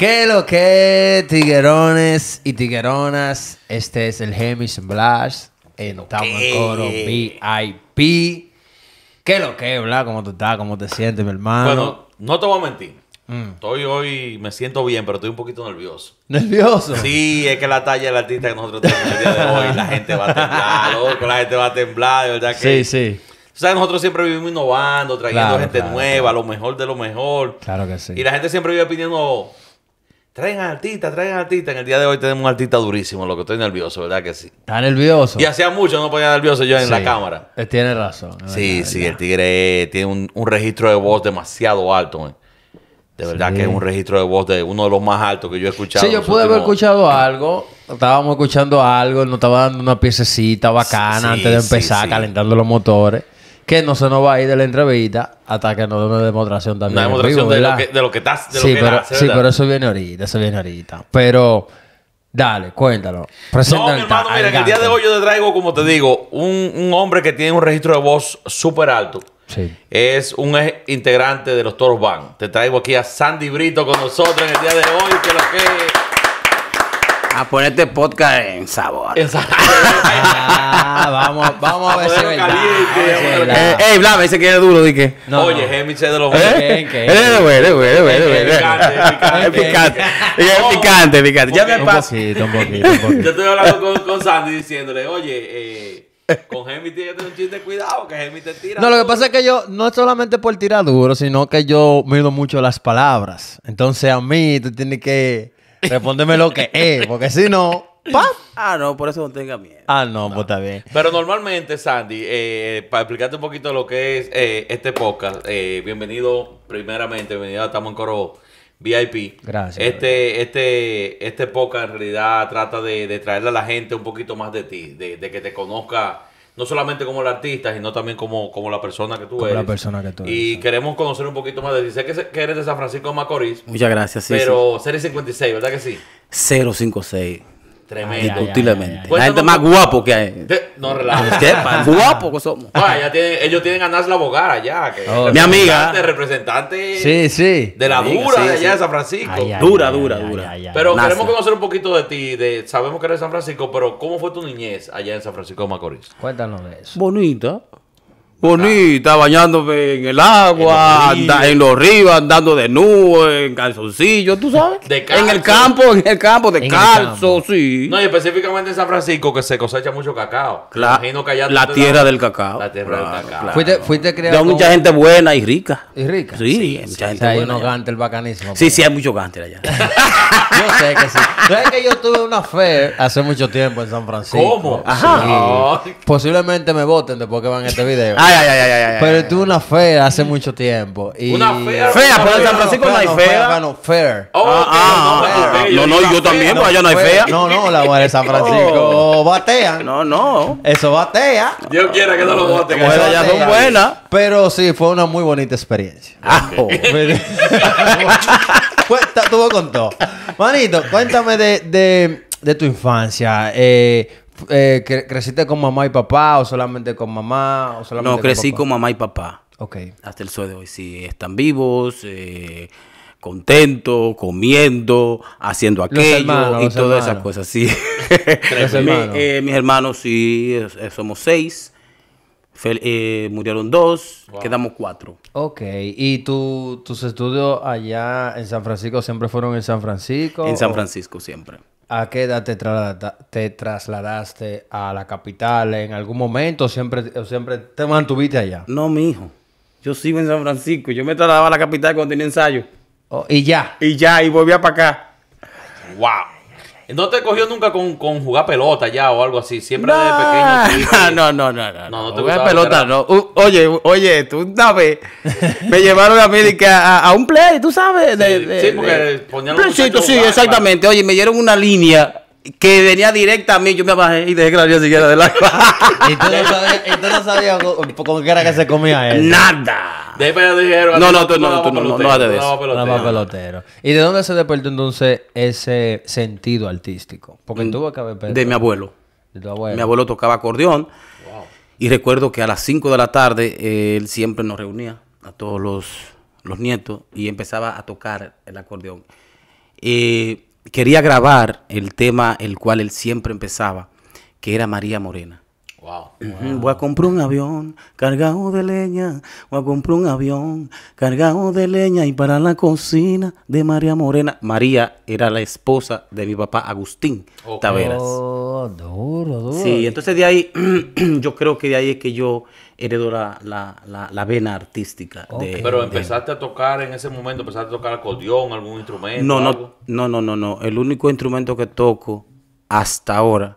¿Qué lo que, tiguerones y tigueronas? Este es el Hemis Blast en coro VIP. ¿Qué lo que, bla? ¿Cómo tú estás? ¿Cómo te sientes, mi hermano? Bueno, no te voy a mentir. Mm. Estoy hoy, me siento bien, pero estoy un poquito nervioso. ¿Nervioso? Sí, es que la talla del artista que nosotros tenemos hoy, la gente va a temblar, loco, la gente va a temblar, de verdad que. Sí, sí. O sea, nosotros siempre vivimos innovando, trayendo gente nueva, lo mejor de lo mejor. Claro que sí. Y la gente siempre vive pidiendo Traigan artista, traigan artista. En el día de hoy tenemos un artista durísimo, lo que estoy nervioso, ¿verdad que sí? Está nervioso. Y hacía mucho no ponía nervioso yo en la cámara. Eh, tiene razón. Sí, sí, el tigre tiene un, registro de voz demasiado alto. De verdad que es un registro de voz de uno de los más altos que yo he escuchado. Sí, yo pude haber escuchado algo. Estábamos escuchando algo, nos estaba dando una piececita bacana antes de empezar, calentando los motores que no se nos va a ir de la entrevista hasta que nos dé una demostración también. Una demostración de, lo que, de, lo que, estás. sí, pero, sí pero eso viene ahorita, eso viene ahorita. Pero, dale, cuéntalo. Presenta no, mi hermano, mira, en el día de hoy yo te traigo, como te digo, un, un hombre que tiene un registro de voz súper alto. Sí. Es un ex integrante de los Toros Van. Te traigo aquí a Sandy Brito con nosotros en el día de hoy, que lo que. A ponerte podcast en sabor. Ah, vamos, vamos a, ver si verdad. Eh, ey, me dice que eres duro, dije. No, Oye, no. se de los buenos. ¿Eh? Es bueno, bueno, bueno. Es picante, es oh. picante. picante, Ya me pasa. Un poquito, un poquito. Yo estoy hablando con, con Sandy diciéndole, oye, eh con Hemi tiene que tener un chiste cuidado, que Hemi te tira. No, lo que pasa es que yo no es solamente por tirar duro, sino que yo mido mucho las palabras. Entonces a mí tú tienes que Respóndeme lo que es, porque si no, Ah, no, por eso no tenga miedo. Ah, no, pues está bien. Pero normalmente, Sandy, eh, para explicarte un poquito lo que es eh, este podcast, eh, bienvenido, primeramente, bienvenido a Estamos en Coro VIP. Gracias. Este, este, este podcast en realidad trata de, de, traerle a la gente un poquito más de ti, de, de que te conozca no solamente como el artista, sino también como, como la persona que tú como la persona que tú eres. Y queremos conocer un poquito más de ti. que, eres de San Francisco de Macorís. Muchas gracias, sí. Pero sí. serie 56, ¿verdad que sí? 056. Tremendo. La gente más guapo que hay. No relajo. Guapo que somos. ellos tienen a la abogada allá. Que oh, mi amiga. Representante. De la dura de allá de San Francisco. dura, dura, dura. Pero queremos conocer un poquito de ti. De, sabemos que eres de San Francisco, pero ¿cómo fue tu niñez allá en San Francisco de Macorís? Cuéntanos de eso. Bonito. Bonita, bañándome en el agua, en los ríos, andando de nube, en calzoncillos, tú sabes. en el campo, en el campo, de calzo, sí. No, y específicamente en San Francisco, que se cosecha mucho cacao. Claro. la tierra del cacao. La tierra del cacao. Fuiste, fuiste creado. mucha gente buena y rica. Y rica. Sí, mucha gente buena. Hay unos el bacanismo Sí, sí, hay muchos gantel allá. yo sé que sí. ¿Sabes que yo tuve una fe hace mucho tiempo en San Francisco? ¿Cómo? Ajá. Posiblemente me voten después que van este video. Ah, pero tuve una fea hace mucho tiempo. Y... Una fea. Fea, pero en San Francisco no hay fea. no, oh, ah, ah, ah, fea. no, no, yo también, pero allá no hay fea. No, no, la mujer de San oh. Francisco batea. No, no. Eso batea. Dios quiera que no lo bote. mujeres allá son buenas. Pero sí, fue una muy bonita experiencia. Tuvo con todo. Manito, cuéntame de, de, de tu infancia. Eh, eh, creciste con mamá y papá o solamente con mamá? O no, crecí con, mamá y papá. Ok. Hasta el sueño de hoy. Sí, están vivos, eh, contentos, comiendo, haciendo aquello y todas esas cosas. Sí. Eh, mis hermanos, sí, eh, somos seis. murieron dos, quedamos cuatro. Ok, ¿y tu, tus estudios allá en San Francisco siempre fueron en San Francisco? En San Francisco siempre. ¿A qué edad te, trasladaste a la capital? ¿En algún momento siempre, siempre te mantuviste allá? No, mi hijo. Yo sigo en San Francisco. Yo me trasladaba a la capital cuando tenía ensayo. Oh, y ya. Y ya, y volvía para acá. Wow. No te cogió nunca con, con jugar pelota ya o algo así. Siempre desde de pequeño. no, no, no, no. No, no te jugar pelota, no. oye, oye, tú sabes. me llevaron a mí a, a, un play, tú sabes. De, sí, porque ponían un Sí, sí, exactamente. Oye, me dieron una línea que venía directa a mí, yo me bajé y dejé que la línea siguiera de la... y tú no sabías, tú con, con, qué era que se comía él. Nada. De ahí para No, no, ah, tú no, tú no, no, no, de eso. No, más pelotero. ¿Y de dónde se despertó entonces ese sentido artístico? Porque tuvo que haber De mi abuelo. De tu abuelo. Mi abuelo tocaba acordeón. Y recuerdo que a las 5 de la tarde él siempre nos reunía a todos los, los nietos y empezaba a tocar el acordeón. y eh, quería grabar el tema el cual él siempre empezaba, que era María Morena. Voy a comprar un avión cargado de leña. Voy a comprar un avión cargado de leña y para la cocina de María Morena. María era la esposa de mi papá Agustín Taveras. Oh, sí, entonces de ahí, yo creo que de ahí es que yo heredo la, la, la, vena artística. Pero empezaste a tocar en ese momento, empezaste a tocar acordeón, algún instrumento. No, no, no, no, no. El único instrumento que toco hasta ahora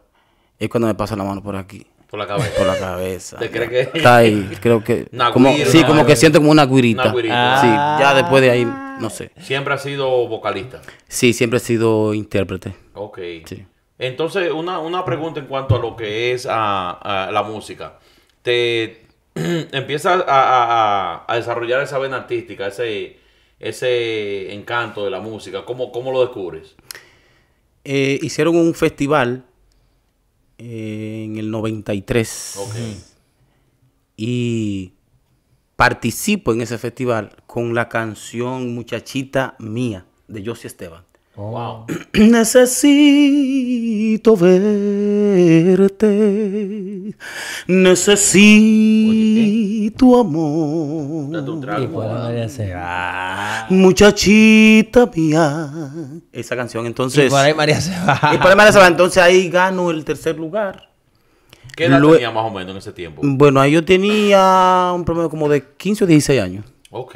es cuando me pasa la mano por aquí. Por la cabeza. la cabeza. ¿Te crees que? Está ahí, creo que. como, sí, como que siento como una guirita. ya ah. después de ahí, no sé. ¿Siempre has sido vocalista? Sí, siempre he sido intérprete. Ok. Entonces, una, pregunta en cuanto a lo que es a, la música. Te empiezas a, desarrollar esa vena artística, ese, ese encanto de la música. ¿Cómo, cómo lo descubres? Eh, hicieron un festival en el 93. Y participo en ese festival con la canción Muchachita Mía de Josie Esteban. Necesito verte. Necesito tu amor. Ah. Muchachita mía. Esa canción, entonces. Y por ahí María se va. Y por ahí María se va. Entonces ahí gano el tercer lugar. ¿Qué edad tenía más o menos en ese tiempo? Bueno, ahí yo tenía un promedio como de 15 o 16 años. Ok.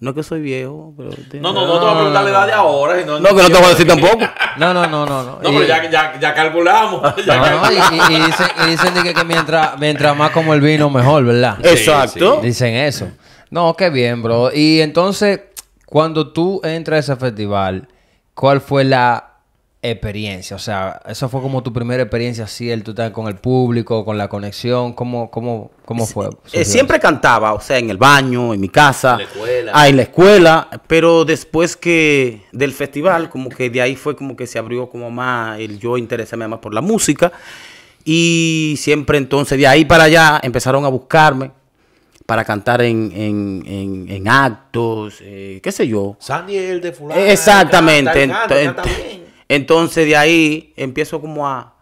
No es que soy viejo, pero... No, no, no, te voy a preguntar la edad de ahora. no, que no te voy a decir tampoco. No, no, no, no. No, pero ya, ya, ya calculamos. no, y, dicen, que, mientras, mientras más como el vino, mejor, ¿verdad? Exacto. Dicen eso. No, qué bien, bro. Y entonces, cuando tú entras a ese festival, ¿cuál fue la experiencia? O sea, ¿eso fue como tu primera experiencia así, el tú con el público, con la conexión? ¿Cómo, cómo, cómo fue? Eh, siempre cantaba, o sea, en el baño, en mi casa. Ah, en la escuela. Pero después que del festival, como que de ahí fue como que se abrió como más el yo interesarme más por la música. Y siempre entonces, de ahí para allá, empezaron a buscarme para cantar en, en, en, actos, eh, qué sé yo. Sandy el de fulano. Exactamente. Entonces de ahí empiezo como a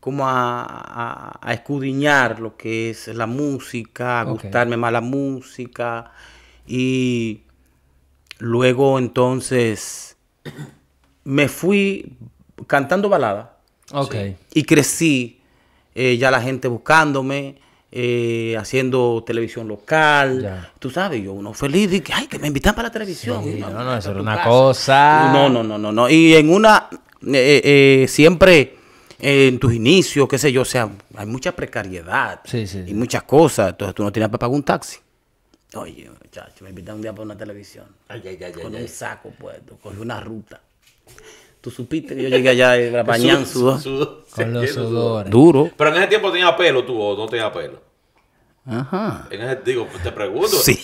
como a, escudriñar lo que es la música, a gustarme más la música. Y luego entonces me fui cantando balada. Ok. Y crecí, eh, ya la gente buscándome, eh, haciendo televisión local. Tú sabes, yo uno feliz y que, ay, que me invitan para la televisión. no, no, no, eso era una cosa. No, no, no, no, no. Y en una, eh, eh, eh, siempre en tus inicios, qué sé yo, o sea, hay mucha precariedad y muchas cosas, entonces tú no tenías para pagar un taxi. Oye, muchacho, me invitan un día para una televisión. con un saco puesto, cogí una ruta. Tú supiste que yo llegué allá de en sudor. Con los sudores. Duro. Pero en ese tiempo tenía pelo tú o no tenía pelo. Ajá. En ese, digo, te pregunto. Sí.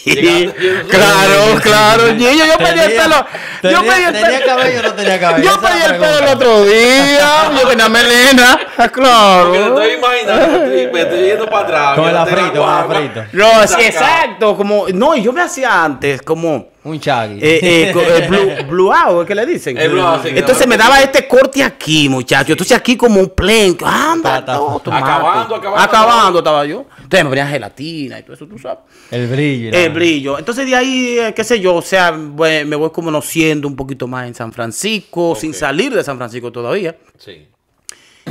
claro, claro, Yo pedí el pelo. yo pedí el pelo. Tenía cabello no tenía cabello. Yo pedí el pelo el otro día. yo tenía melena. Ah, claro. Porque no estoy imaginando. Me estoy yendo para atrás. Con el afrito, con el afrito. No, sí, exacto. Como, no, yo me hacía antes como un chagui. Eh, blue, blue ¿qué le dicen? Entonces me daba este corte aquí, muchacho. Entonces aquí como un plen. Anda, todo. acabando, acabando. Acabando estaba yo. Entonces me ponían gelatina y todo eso, tú sabes. El brillo. El brillo. Entonces de ahí, eh, qué sé yo, o sea, me voy como conociendo un poquito más en San Francisco, sin salir de San Francisco todavía. Sí.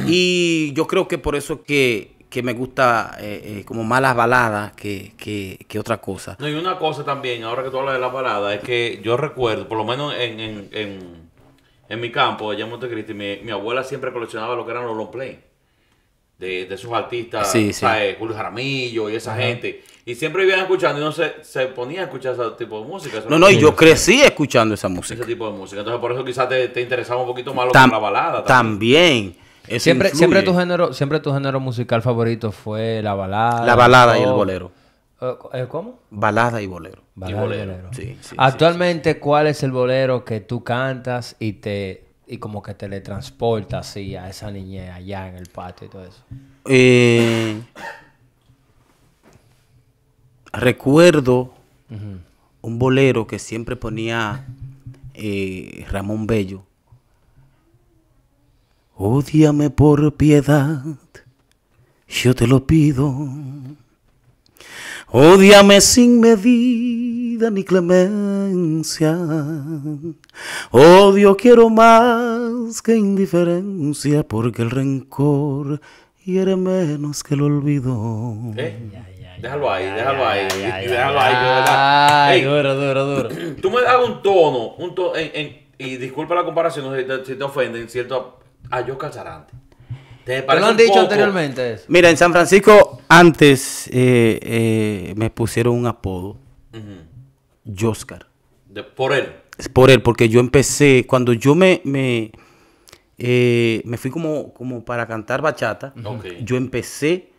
Y yo creo que por eso que que me gusta eh, eh, como más las baladas que, que, otra cosa. No, y una cosa también, ahora que tú hablas de las baladas, es que yo recuerdo, por lo menos en, en, en, mi campo, allá en Montecristi, mi, abuela siempre coleccionaba lo que eran los long play de, sus artistas, Julio Jaramillo y esa gente. Y siempre vivían escuchando y no se, se ponía a escuchar ese tipo de música. No, no, y yo crecí escuchando esa música. Ese tipo de música. Entonces, por eso quizás te, te interesaba un poquito más lo la balada. también siempre, siempre tu género, siempre tu género musical favorito fue la balada. La balada y el bolero. Eh, eh, ¿Cómo? Balada y bolero. bolero. Actualmente, ¿cuál es el bolero que tú cantas y te y como que te le transporta a esa niñez allá en el patio y todo eso? Eh, recuerdo un bolero que siempre ponía Ramón Bello Odiame por piedad, yo te lo pido. Odíame sin medida ni clemencia. Odio quiero más que indiferencia, porque el rencor hiere menos que el olvido. Eh, déjalo ahí, déjalo ahí, déjalo ahí, ¿verdad? Hey, Tú me das un tono, un y disculpa la comparación si te, si te ofenden, ¿cierto? a Joe Calzarante. ¿Te, lo han dicho anteriormente Mira, en San Francisco antes eh, eh, me pusieron un apodo. Uh por él. Es por él, porque yo empecé, cuando yo me, me, eh, me fui como, como para cantar bachata, yo empecé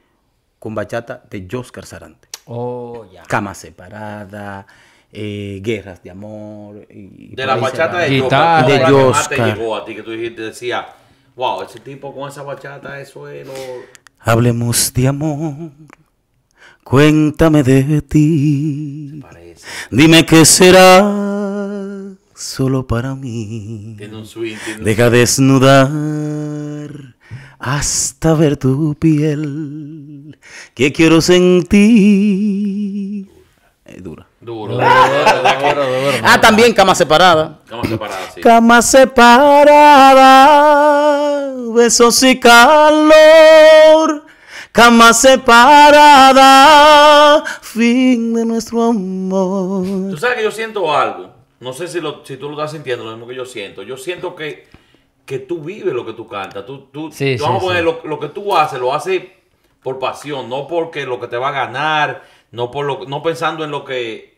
con bachata de Joscar Sarante. Oh, ya. Cama separada, guerras de amor. de la bachata de, Joscar. De llegó a ti que tú dijiste, decía, Wow, ese tipo con esa bachata, eso es Hablemos de amor. Cuéntame de ti. Dime qué será solo para mí. un Deja desnudar hasta ver tu piel. Que quiero sentir. Es dura. Duro, Ah, también cama separada. Cama separada, Cama separada, besos y calor. Cama separada, fin de nuestro amor. Tú sabes que yo siento algo. No sé si, lo, si tú lo estás sintiendo, lo mismo que yo siento. Yo siento que, que tú vives lo que tú cantas. Tú, lo, que tú haces, lo haces por pasión, no porque lo que te va a ganar no por no pensando en lo que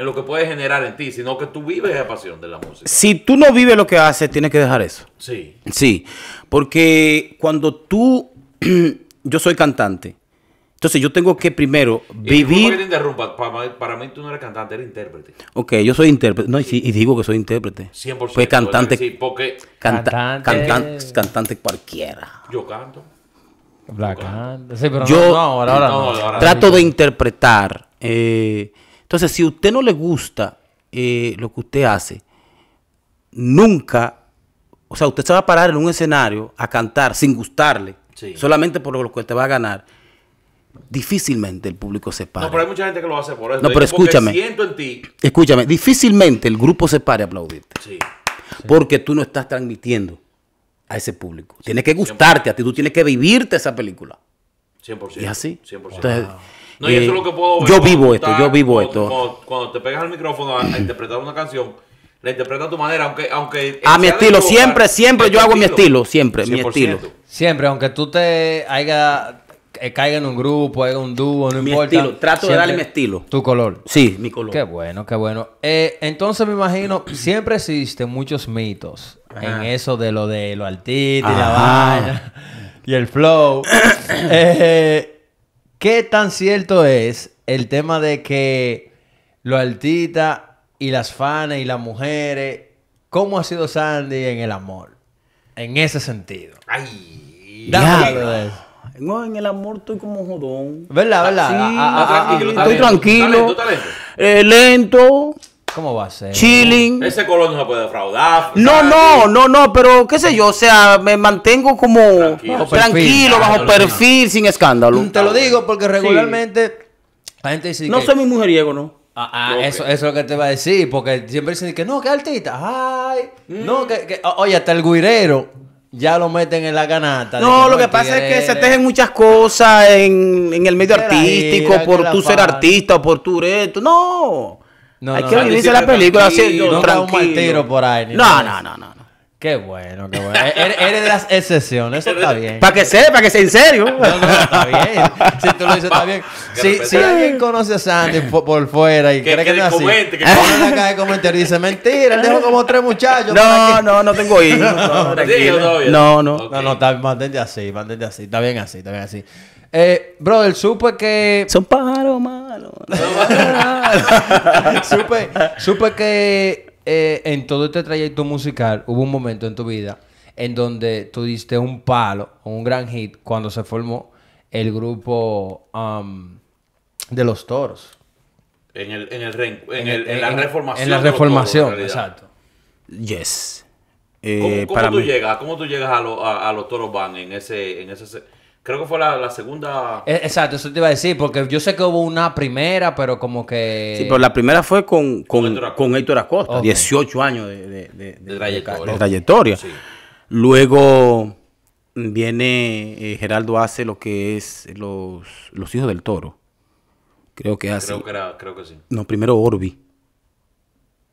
en lo que puede generar en ti, sino que tú vives la pasión de la música. Si tú no vives lo que haces, tienes que dejar eso. Sí. Sí, porque cuando tú, yo soy cantante, entonces yo tengo que primero vivir... No que te interrumpa, para, mí tú no eres cantante, eres intérprete. Ok, yo soy intérprete, no, y, digo que soy intérprete. 100%. Pues cantante, sí, porque... cantante... Cantante, cualquiera. Yo canto. Sí, pero no, ahora, no, Trato de interpretar... Eh, entonces, si a usted no le gusta eh, lo que usted hace, nunca, o sea, usted se va a parar en un escenario a cantar sin gustarle, solamente por lo que te va a ganar. Difícilmente el público se para. No, pero hay mucha gente que lo hace por eso. No, pero escúchame. Escúchame, difícilmente el grupo se pare a aplaudirte. Sí. Porque tú no estás transmitiendo a ese público. Tienes que gustarte a ti, tú tienes que vivirte esa película. 100%. Y así. 100%. Entonces, yo vivo esto, yo vivo esto. Cuando, te pegas al micrófono a, interpretar una canción, la interpretas a tu manera, aunque... aunque a mi estilo, siempre, siempre yo hago mi estilo, siempre, mi estilo. Siempre, aunque tú te haya, eh, caiga en un grupo, haga un dúo, no mi importa. Estilo. Trato de darle mi estilo. Tu color. Sí, mi color. Qué bueno, qué bueno. Eh, entonces me imagino, siempre existen muchos mitos en eso de lo de lo artista y la vaina y el flow. eh, ¿Qué tan cierto es el tema de que lo altita y las fans y las mujeres, cómo ha sido Sandy en el amor? En ese sentido. Ay, no, en el amor estoy como jodón. ¿Verdad, verdad? Sí, ah, ah, ah, estoy tranquilo. Eh, lento. ¿Cómo va a ser? Chilling. Ese color no se puede defraudar. No, no, no, no, pero qué sé yo, o sea, me mantengo como tranquilo, bajo perfil, sin escándalo. Mm, te lo digo porque regularmente la gente dice. No soy mi mujeriego, ¿no? Ah, ah eso, es lo que te va a decir, porque siempre dicen que no, que artista, ay, mm. no, que, oye, hasta el guirero ya lo meten en la ganata. No, lo que pasa es que se tejen muchas cosas en, el medio artístico, por tú ser artista o por tu reto. no. No, Hay que no, vivirse la película así. No tranquilo. un por ahí. No, no, no, no. Qué bueno, qué bueno. E, eres de las excepciones, eso está bien. Para que ¿Para que sea en serio. No, no, está bien. Si tú lo dices, está bien. Si, alguien conoce a Sandy por, fuera y cree que, es así, comente, que pone la caja de comentarios y dice, mentira, él como tres muchachos. No, no, no tengo hijos. No, no, no. No, no, está, mantente así, mantente así. Está bien así, está bien así. Eh, brother, supe que... Son pájaros, man. supe, que eh, en todo este trayecto musical hubo un momento en tu vida en donde tú diste un palo, un gran hit, cuando se formó el grupo um, de los toros. En, el, en, la reformación. En la reformación, exacto. Yes. ¿Cómo, eh, tú llegas, ¿Cómo tú llegas a, los toros van en ese, en ese Creo que fue la, segunda. E, exacto, eso te iba a decir, porque yo sé que hubo una primera, pero como que. Sí, pero la primera fue con, Héctor, Acosta. 18 años de, trayectoria. Luego viene eh, Geraldo hace lo que es los, Hijos del Toro. Creo que hace. Creo que, sí. No, primero Orbi.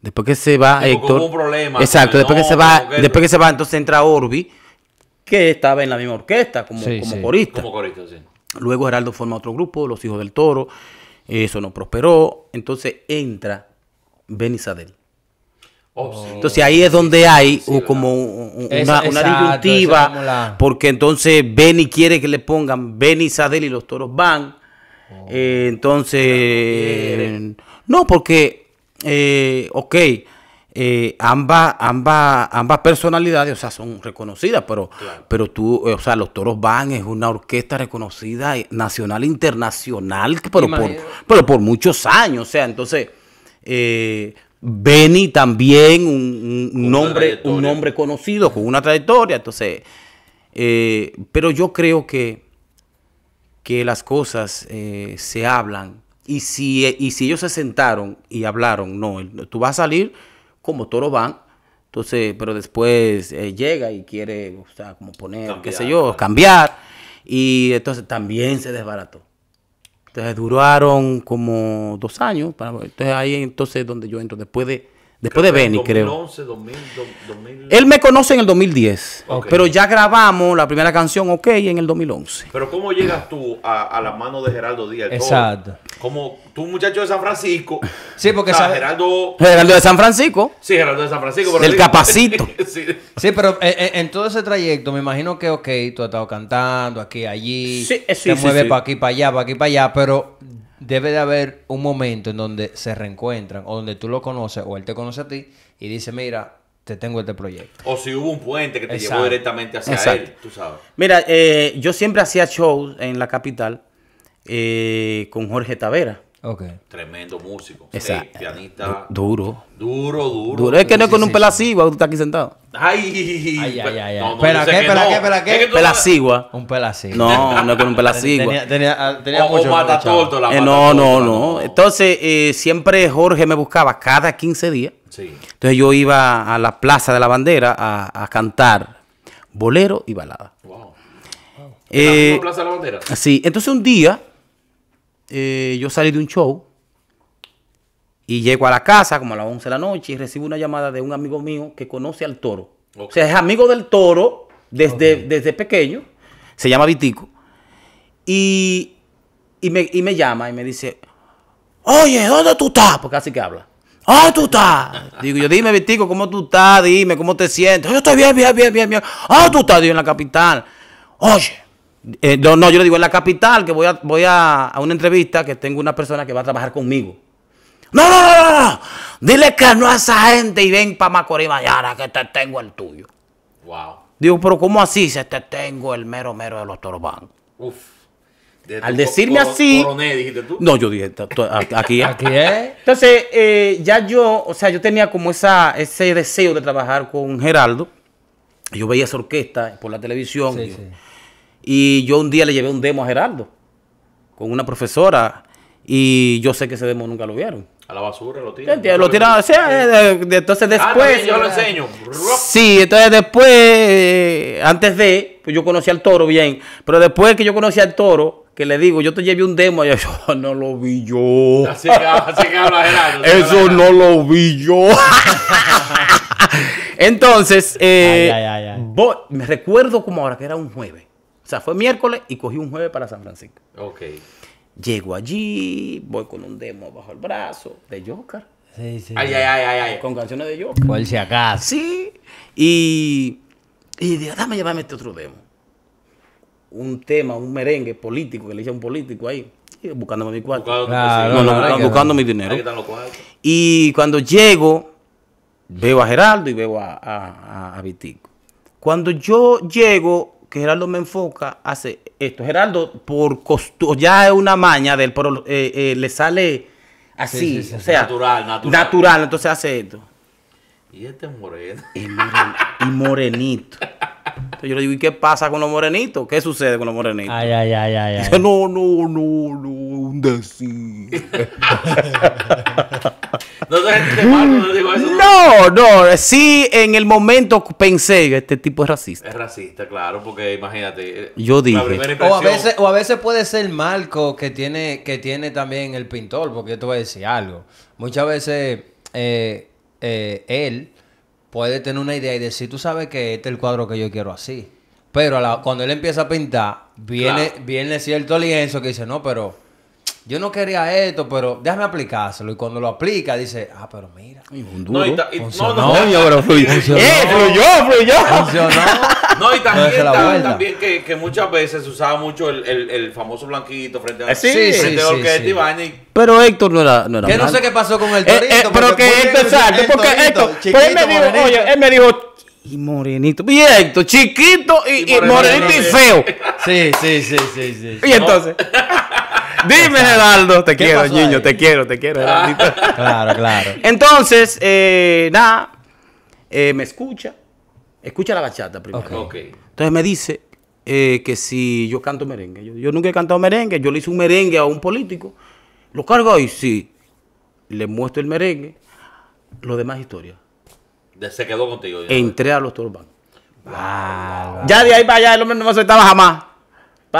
Después que se va Héctor. Exacto, después que se va, después que se va, entonces entra Orbi que estaba en la misma orquesta como, corista. Luego Geraldo forma otro grupo, Los Hijos del Toro, eso no prosperó, entonces entra Benny Sadel. Oh, oh. entonces ahí es donde hay como una, disyuntiva, porque entonces Benny quiere que le pongan Benny Sadel y los toros van. Oh. Eh, entonces, no, porque, eh, ok, eh, ambas, ambas, ambas personalidades, o sea, son reconocidas, pero, pero tú, eh, o sea, los Toros Van es una orquesta reconocida eh, nacional, internacional, pero, por, muchos años, o sea, entonces, eh, Benny también, un, un nombre, un nombre conocido, con una trayectoria, entonces, pero yo creo que, que las cosas se hablan. Y si, y si ellos se sentaron y hablaron, no, tú vas a salir como toro van. Entonces, pero después eh, llega y quiere, o sea, como poner, qué sé yo, cambiar. Y entonces también se desbarató. Entonces duraron como dos años. Para, entonces ahí entonces donde yo entro, después de Después de Benny, creo. Él me conoce en el 2010, pero ya grabamos la primera canción, ok, en el 2011. Pero ¿cómo llegas tú a, la mano de Geraldo Díaz? Exacto. Como tú, muchacho de San Francisco. Sí, porque... San Geraldo... Geraldo de San Francisco. Sí, Geraldo de San Francisco. el capacito. sí. pero eh, eh, en todo ese trayecto me imagino que, ok, tú has estado cantando aquí, allí. Sí, eh, sí, te mueves para aquí, para allá, para aquí, para allá, pero debe de haber un momento en donde se reencuentran o donde tú lo conoces o él te conoce a ti y dice, mira, te tengo este proyecto. O si hubo un puente que te llevó directamente hacia él, tú sabes. Mira, eh, yo siempre hacía shows en la capital eh, con Jorge Tavera. Tremendo músico. Exacto. pianista. duro. Duro, duro. Duro. Es que no es con un pelacigua tú estás aquí sentado. Ay, ay, ay. ay, no, qué? qué? qué? pelacigua. Un pelacigua. No, no es con un pelacigua. tenía, tenía, ah, mucho eh, la No, no, no. Entonces, eh, siempre Jorge me buscaba cada 15 días. Sí. Entonces yo iba a la Plaza de la Bandera a, cantar bolero y balada. Wow. ¿En eh, la Plaza de la Bandera? Sí. Entonces un día eh, yo salí de un show y llego a la casa como a las 11 de la noche y recibo una llamada de un amigo mío que conoce al toro. O sea, es amigo del toro desde, desde pequeño. Se llama Vitico. Y, y, me, llama y me dice, oye, ¿dónde tú estás? Porque así que habla. ah tú estás! Digo yo, dime, Vitico, ¿cómo tú estás? Dime, ¿cómo te sientes? Yo estoy bien, bien, bien, bien, bien. ¡Ah, tú estás! Digo, en la capital. Oye, eh, no, no, yo le digo en la capital que voy, a, voy a, una entrevista que tengo una persona que va a trabajar conmigo. No, no, no, no, Dile que no a esa gente y ven para Macorís mañana que te tengo el tuyo. Wow. Digo, pero ¿cómo así? Se te tengo el mero mero de los torbanos. Uf. Al decirme así. dijiste tú. No, yo dije, aquí, aquí es. Entonces, eh, ya yo, o sea, yo tenía como esa, ese deseo de trabajar con Geraldo. Yo veía esa orquesta por la televisión. Sí, sí y yo un día le llevé un demo a Gerardo con una profesora y yo sé que ese demo nunca lo vieron. A la basura lo tiran. lo tiran, eh, eh, entonces ah, después... yo lo enseño. Sí, entonces después, eh, antes de, pues yo conocí al toro bien, pero después que yo conocí al toro, que le digo, yo te llevé un demo y yo no lo vi yo. Así que, habla Gerardo. Eso no lo vi yo. entonces, me recuerdo como ahora que era un jueves. O sea, fue miércoles y cogí un jueves para San Francisco. Ok. Llego allí, voy con un demo bajo el brazo de Joker. Sí, sí. Ay, ay, ay, ay, ay. Con canciones de Joker. Por si acaso. Sí. Y, y dame llevarme este otro demo. Un tema, un merengue político que le hice a un político ahí. Buscándome mi cuarto. Buscando, no, no, no, buscando mi dinero. Y cuando llego, veo a Geraldo y veo a, a, a Vitico. Cuando yo llego, que Geraldo me enfoca, hace esto. Geraldo, por costo, ya es una maña de él pero eh, eh, le sale así, o sea, natural, natural, natural. entonces hace esto. Y este es moreno. Y, moren, y morenito. Entonces yo le digo, ¿y qué pasa con los morenitos? ¿Qué sucede con los morenitos? Ay, ay, ay, ay. Dice, no, no, no, no, un decir. No, no, sí, en el momento pensé que este tipo es racista. Es racista, claro, porque imagínate. Eh, yo dije. O, a veces, puede ser Marco que tiene, que tiene también el pintor, porque yo te voy a decir algo. Muchas veces eh, eh, él puede tener una idea y decir, tú sabes que este es el cuadro que yo quiero así. Pero cuando él empieza a pintar, viene, viene cierto lienzo que dice, no, pero yo no quería esto, pero déjame aplicárselo. Y cuando lo aplica, dice, ah, pero mira. Y un No, y No, no, pero eh, fluyó. fluyó, Funcionó. No, y también, que, muchas veces usaba mucho el, el, famoso blanquito frente a, eh, sí, frente sí, orquesta sí, y Pero Héctor no era. No era que no sé qué pasó con el eh, torito. pero que Héctor, exacto. Porque Héctor, pero pues él me dijo, oye, él me dijo, y morenito. Y Héctor, chiquito y, y, morenito y feo. Sí, sí, sí, sí. sí. Y entonces. Dime, Gerardo. Te quiero, niño, te quiero, te quiero, Geraldito. claro, claro. Entonces, eh, nada, eh, me escucha. Escucha la bachata primero. Okay. Entonces me dice eh, que si yo canto merengue. Yo, nunca he cantado merengue. Yo le hice un merengue a un político. Lo cargo ahí, Si Le muestro el merengue. Lo demás historia. Se quedó contigo. Entré a los turbantes. Ya de ahí para allá el hombre no me soltaba jamás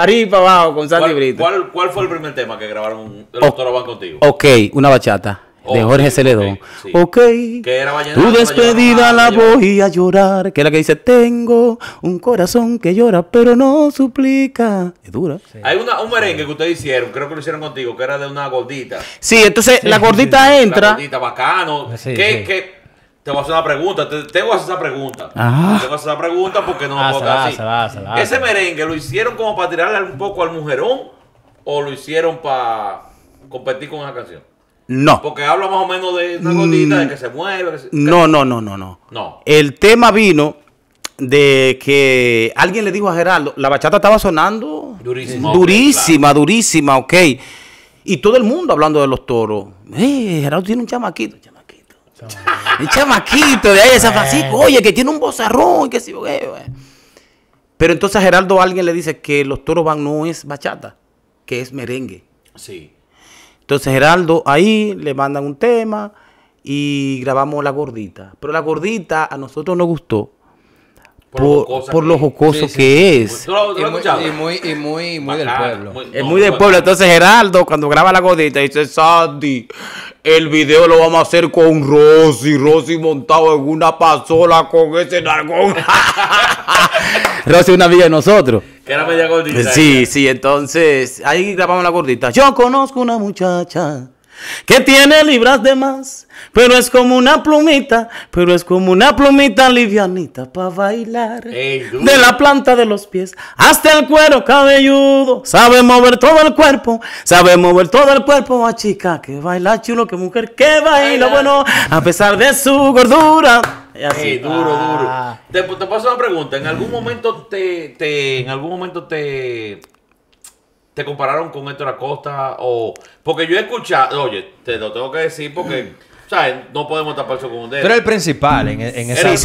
arriba abajo con Santi Brito. ¿cuál, fue el primer tema que grabaron el doctor Van contigo? Ok, una bachata de Jorge Celedón. Ok. okay. tu despedida la voy a llorar. Que es la que dice, tengo un corazón que llora, pero no suplica. Es dura. Hay una, un merengue que ustedes hicieron, creo que lo hicieron contigo, que era de una gordita. Sí, entonces la gordita entra. La gordita, bacano. que, que te voy a hacer una pregunta, Tengo que hacer esa pregunta. Ajá. Te hacer esa pregunta porque no me ah, puedo se va, se va. Ese merengue lo hicieron como para tirarle un poco al mujerón o lo hicieron para competir con esa canción. No. Porque habla más o menos de una gotita, de que se mueve. No, no, no, no, no. No. El tema vino de que alguien le dijo a Gerardo, la bachata estaba sonando durísima, durísima, durísima, ok. Y todo el mundo hablando de los toros. Eh, Gerardo tiene un chamaquito. El chamaquito de ahí, esa oye, que tiene un bozarrón, que Pero entonces a Geraldo alguien le dice que los toros van no es bachata, que es merengue. Sí. Entonces Geraldo ahí le mandan un tema y grabamos La Gordita. Pero La Gordita a nosotros nos gustó por, por, lo jocoso que, es. y, muy, y muy, del pueblo. es muy del pueblo. Entonces Geraldo, cuando graba la gordita dice, Sandy, el video lo vamos a hacer con Rosy, Rosy montado en una pasola con ese nargón. Rosy una amiga de nosotros. Sí, sí, entonces ahí grabamos la gordita. Yo conozco una muchacha que tiene libras de más, pero es como una plumita, pero es como una plumita livianita para bailar. de la planta de los pies hasta el cuero cabelludo, sabe mover todo el cuerpo, sabe mover todo el cuerpo a chica que baila chulo, que mujer que baila, bueno, a pesar de su gordura. Así. duro, duro. Ah. Te, paso una pregunta, ¿en algún momento te en algún momento te te compararon con Héctor Acosta o... Porque yo he escuchado, oye, te lo tengo que decir porque... Mm. no podemos eso con un dedo. Pero el principal en, en esa, el,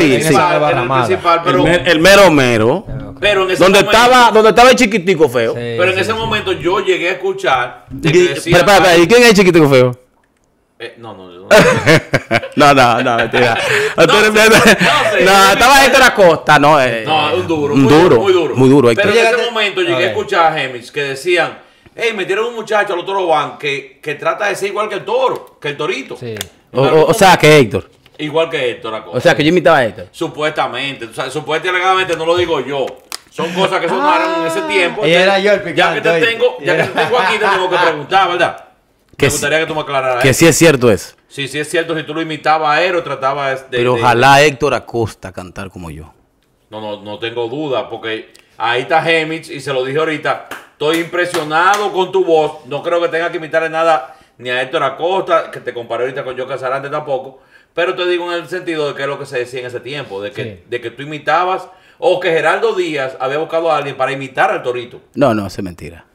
mero mero. Pero donde, estaba, donde estaba el chiquitico feo. pero en ese momento yo llegué a escuchar. ¿Y quién es el chiquitico feo? Eh, no, no, no. no, no, no, mentira. no, no, estaba Héctor Acosta costa, no. Eh, no, un duro. Un muy duro, Muy duro. Muy duro Pero en ese momento llegué a, escuchar a Hemis que decían: Hey, metieron un muchacho al toro van que, que trata de ser igual que el toro, que el torito. Sí. O, o, sea, que Héctor. Igual que Héctor, la cosa. O sea, que yo imitaba a Héctor. Supuestamente. O sea, supuestamente no lo digo yo. Son cosas que sonaron en ese tiempo. Y ah. era yo el picante. Ya que te tengo, ya que te tengo aquí, te tengo que preguntar, ¿verdad? Que me gustaría que tú me aclararas. Que sí es cierto es. Sí, sí es cierto. Si tú lo imitabas a él tratabas de... Pero ojalá Héctor Acosta cantar como yo. No, no, no tengo duda porque ahí está Hemich y se lo dije ahorita. Estoy impresionado con tu voz. No creo que tenga que imitarle nada ni a Héctor Acosta, que te comparé ahorita con Joe Casarante tampoco. Pero te digo en el sentido de que es lo que se decía en ese tiempo, de que, de que tú imitabas o que Geraldo Díaz había buscado a alguien para imitar al Torito. No, no, es mentira.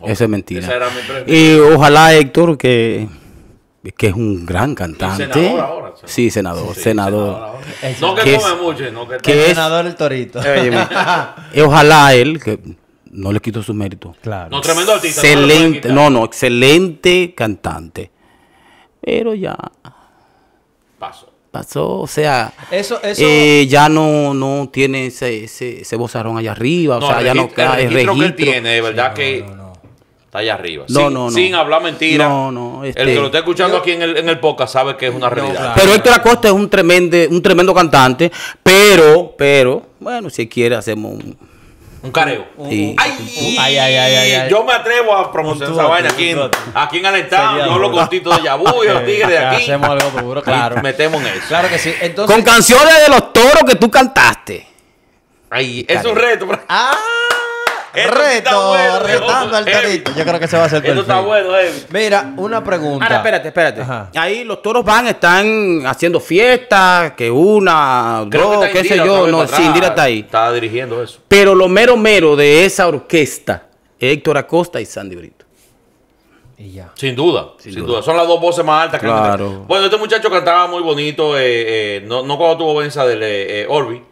Okay. Eso es mentira. y ojalá Héctor, que, que es un gran cantante. senador ahora, sí, senador, senador. No que, come es, mucho, no que, es, senador el torito. y ojalá él, que no le quito su mérito. Claro. No, tremendo artista. Excelente, no, no, excelente cantante. Pero ya. Pasó. Pasó, o sea, eso, eso... Eh, ya no, no tiene ese, ese, ese, bozarrón allá arriba, o sea, ya no cae el registro. El registro que tiene, de verdad que allá arriba. sin, Sin hablar mentira. No, no. el este, que lo está escuchando aquí en el, en el podcast sabe que es una realidad. Pero Héctor Acosta es un tremendo, un tremendo cantante. Pero, pero, bueno, si quiere hacemos un. Un careo. Ay, ay, ay, ay, Yo me atrevo a promocionar esa vaina aquí, en, aquí en Yo los costitos de Yabu y los tigres de aquí. Hacemos algo duro, claro. metemos en eso. Claro que sí. Entonces, con canciones de los toros que tú cantaste. Ay, es un reto. Ah. Reto, retando al tarito. Yo creo que se va a hacer Esto está bueno, Mira, una pregunta. espérate, espérate. Ahí los toros van, están haciendo fiestas, que una, que qué sé yo. No, sí, Indira está ahí. Está dirigiendo eso. Pero lo mero mero de esa orquesta, Héctor Acosta y Sandy Brito. Y ya. Sin duda, sin, duda. Son las dos voces más altas claro. Bueno, este muchacho cantaba muy bonito, eh, eh, no, no, cuando tuvo venza del eh, eh Orbi.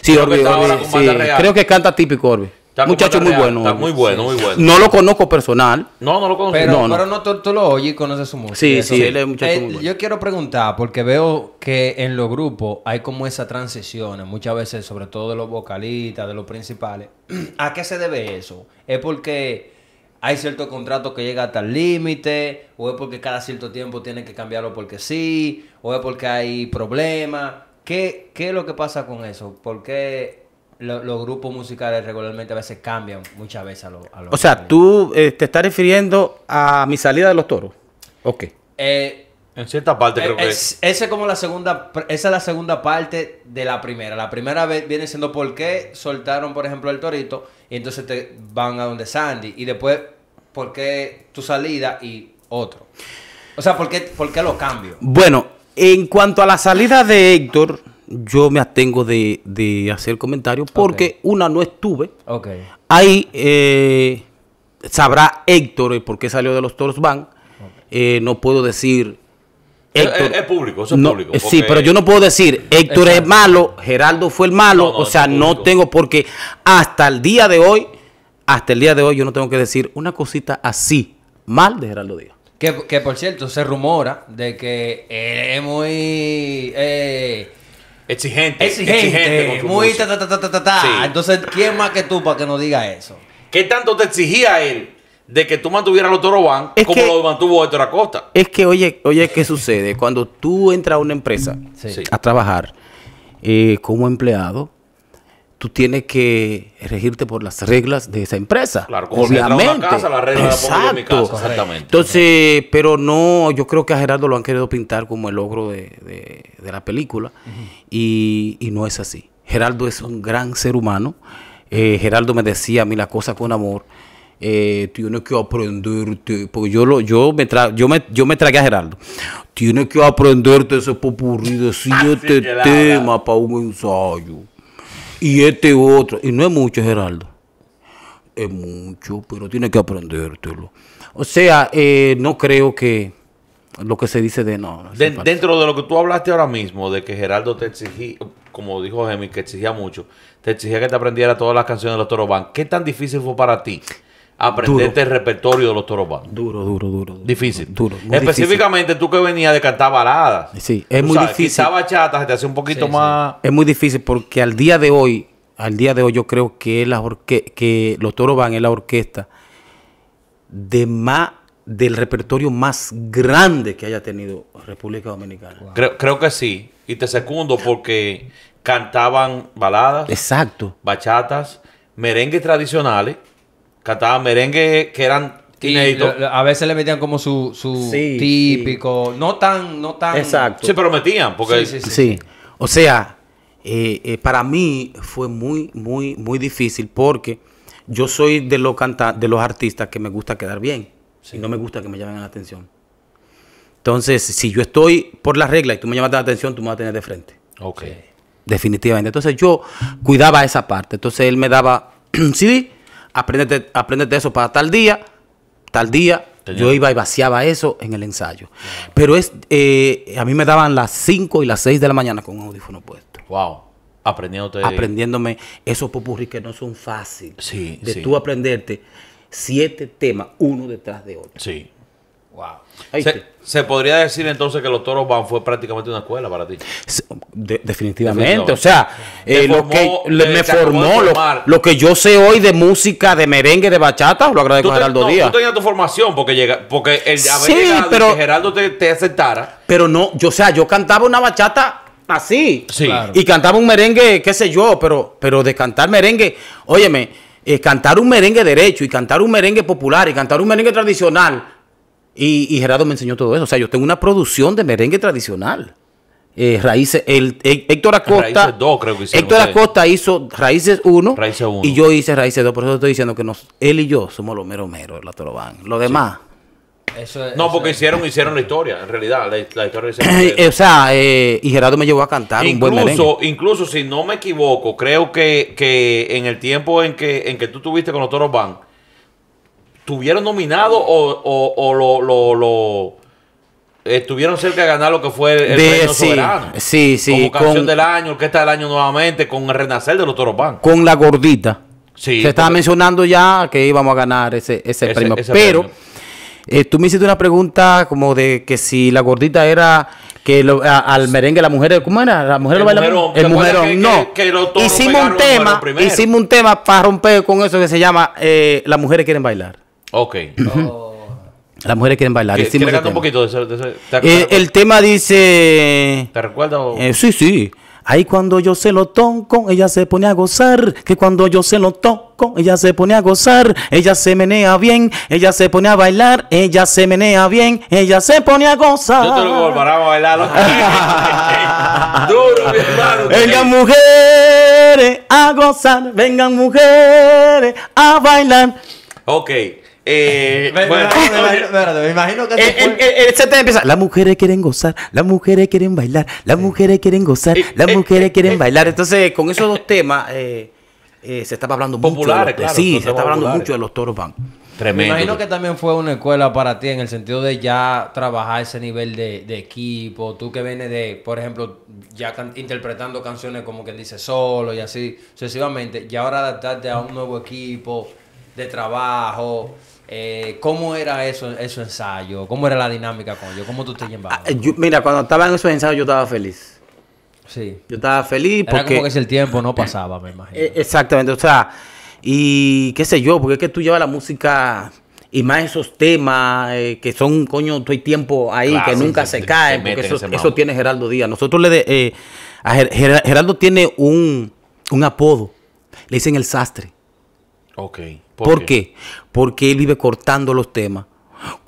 Sí, Orbi sí. Creo que canta típico Orbi muchacho muy bueno. Está muy bueno, muy bueno. No lo conozco personal. No, no lo conozco. Pero Pero tú, lo oyes y conoces su música. Sí, sí, él es muchacho eh, muy bueno. Yo quiero preguntar, porque veo que en los grupos hay como esas transiciones, muchas veces, sobre todo de los vocalistas, de los principales. ¿A qué se debe eso? ¿Es porque hay ciertos contratos que llegan hasta el límite? ¿O es porque cada cierto tiempo tienen que cambiarlo porque sí? ¿O es porque hay problemas? ¿Qué, ¿Qué es lo que pasa con eso? ¿Por qué los grupos musicales regularmente a veces cambian muchas veces a los... o sea, tú eh, te estás refiriendo a mi salida de los toros. Ok. Eh, en cierta parte eh, creo que es, Esa es como la segunda, esa es la segunda parte de la primera. La primera vez viene siendo por qué soltaron, por ejemplo, el torito y entonces te van a donde Sandy. Y después, por qué tu salida y otro. O sea, ¿por qué, por qué lo cambio? Bueno, en cuanto a la salida de Héctor, yo me abstengo de, hacer comentarios porque una no estuve. Ahí eh, sabrá Héctor por qué salió de los Toros Van. Eh, no puedo decir. es, público, eso es público. Sí, pero yo no puedo decir Héctor es, malo, Geraldo fue el malo. o sea, no tengo porque hasta el día de hoy, hasta el día de hoy, yo no tengo que decir una cosita así mal de Geraldo Díaz. Que, por cierto, se rumora de que es muy. Eh, Exigente. Exigente. muy ta, ta, ta, ta Entonces, ¿quién más que tú para que nos diga eso? ¿Qué tanto te exigía él de que tú mantuvieras los toro van como lo mantuvo Héctor Acosta? Es que, oye, oye, ¿qué sucede? Cuando tú entras a una empresa a trabajar eh, como empleado, tú tienes que regirte por las reglas de esa empresa. Claro, obviamente. casa, Exacto. La casa, exactamente. Entonces, pero no, yo creo que a Gerardo lo han querido pintar como el logro de, la película y, no es así. Gerardo es un gran ser humano. Eh, Gerardo me decía a mí la cosa con amor. Eh, tienes que aprenderte, porque yo, lo, yo, me yo, me, yo me tragué a Gerardo. Tienes que aprenderte ese popurrí de siete temas para un ensayo y este otro. Y no es mucho, Geraldo. Es mucho, pero tiene que aprendértelo. O sea, eh, no creo que lo que se dice de no. dentro de lo que tú hablaste ahora mismo, de que Gerardo te exigía, como dijo Gemi, que exigía mucho, te exigía que te aprendiera todas las canciones de los Toro ¿Qué tan difícil fue para ti? aprenderte este el repertorio de los toroban. Duro, duro, duro, Difícil. Duro, Específicamente tú que venías de cantar baladas. Sí, es muy difícil. Quizá bachatas se te hace un poquito más... Es muy difícil porque al día de hoy, al día de hoy yo creo que, la que los toroban es la orquesta de más del repertorio más grande que haya tenido República Dominicana. Creo, creo que sí. Y te secundo porque cantaban baladas. Exacto. Bachatas, merengues tradicionales Cantaban merengue que eran a veces le metían como su, su típico, no tan, no tan. Exacto. Sí, pero metían, porque. Sí, sí O sea, eh, eh, para mí fue muy, muy, muy difícil porque yo soy de los canta de los artistas que me gusta quedar bien. Y no me gusta que me llamen la atención. Entonces, si yo estoy por las reglas y tú me llamas la atención, tú me vas a tener de frente. Ok. Definitivamente. Entonces yo cuidaba esa parte. Entonces él me daba sí apréndete, eso para tal día, tal día. Yo iba y vaciaba eso en el ensayo. Pero es, eh, a mí me daban las 5 y las 6 de la mañana con un audífono puesto. Wow. Aprendiéndote. Aprendiéndome esos popurrí que no son fáciles. Sí, de tú aprenderte siete temas uno detrás de otro. Sí. Wow. Se, podría decir entonces que los toros van fue prácticamente una escuela para ti. definitivamente. O sea, eh, lo que eh, me formó, lo, que yo sé hoy de música, de merengue, de bachata, lo agradezco a Geraldo Díaz. Tú tenías tu formación porque, llega, porque el haber pero, que Geraldo te, aceptara. Pero no, yo, o sea, yo cantaba una bachata así. Y cantaba un merengue, qué sé yo, pero, pero de cantar merengue, óyeme. Eh, cantar un merengue derecho y cantar un merengue popular y cantar un merengue tradicional y, Gerardo me enseñó todo eso. O sea, yo tengo una producción de merengue tradicional. Eh, raíces, eh, Héctor Acosta. Raíces 2, hizo Raíces 1. Y yo hice Raíces 2. Por eso estoy diciendo que nos, él y yo somos los mero mero de la Torobán. Lo demás. no, porque hicieron, hicieron la historia, en realidad, la, la historia eh, O sea, y Gerardo me llevó a cantar un buen merengue. Incluso, si no me equivoco, creo que, que en el tiempo en que, en que tú tuviste con los Toros tuvieron nominado o, lo, lo, estuvieron eh, cerca de ganar lo que fue el, premio sí, soberano. Sí, sí. Como canción del año, que está el año nuevamente, con el renacer de los Toropan. Con la gordita. Sí. Se estaba mencionando ya que íbamos a ganar ese, ese, premio. Pero eh, tú me hiciste una pregunta como de que si la gordita era que al merengue la mujer ¿cómo era? La mujer lo baila el mujerón, no. hicimos un tema, hicimos un tema para romper con eso que se llama eh, las mujeres quieren bailar. Ok. Las mujeres quieren bailar. Eh, el tema dice... ¿Te recuerda? Eh, sí, sí. Ahí cuando yo se lo toco, ella se pone a gozar. Que cuando yo se lo toco, ella se pone a gozar. Ella se menea bien, ella se pone a bailar. Ella se menea bien, ella se pone a gozar. Yo a bailar. Duro, mi hermano. Vengan mujeres a gozar. Vengan mujeres a bailar. Ok. Eh, me, imagino, que eh, eh, eh, empieza. Las mujeres quieren gozar, las mujeres quieren bailar, las mujeres quieren gozar, las mujeres quieren bailar. Entonces, con esos dos temas se estaba hablando mucho. De sí, se estaba hablando mucho de los toros Tremendo. Me imagino que también fue una escuela para ti en el sentido de ya trabajar ese nivel de, equipo. Tú que vienes de, por ejemplo, ya interpretando canciones como que dice solo y así sucesivamente. Y ahora adaptarte a un nuevo equipo de trabajo. Eh, ¿Cómo era eso, esos ensayos? ¿Cómo era la dinámica con ellos? ¿Cómo tú te ah, llevabas? Ah, mira, cuando estaba en esos ensayos yo estaba feliz. Sí. Yo estaba feliz porque... Era el tiempo no pasaba, me imagino. Eh, exactamente, o sea, y qué sé yo, porque es que tú llevas la música y más esos temas eh, que son, coño, todo el tiempo ahí, que nunca se, caen, porque eso, tiene Geraldo Díaz. Nosotros le... a Geraldo tiene un, un apodo, le dicen el sastre. Ok. ¿Por, qué? Porque él vive cortando los temas.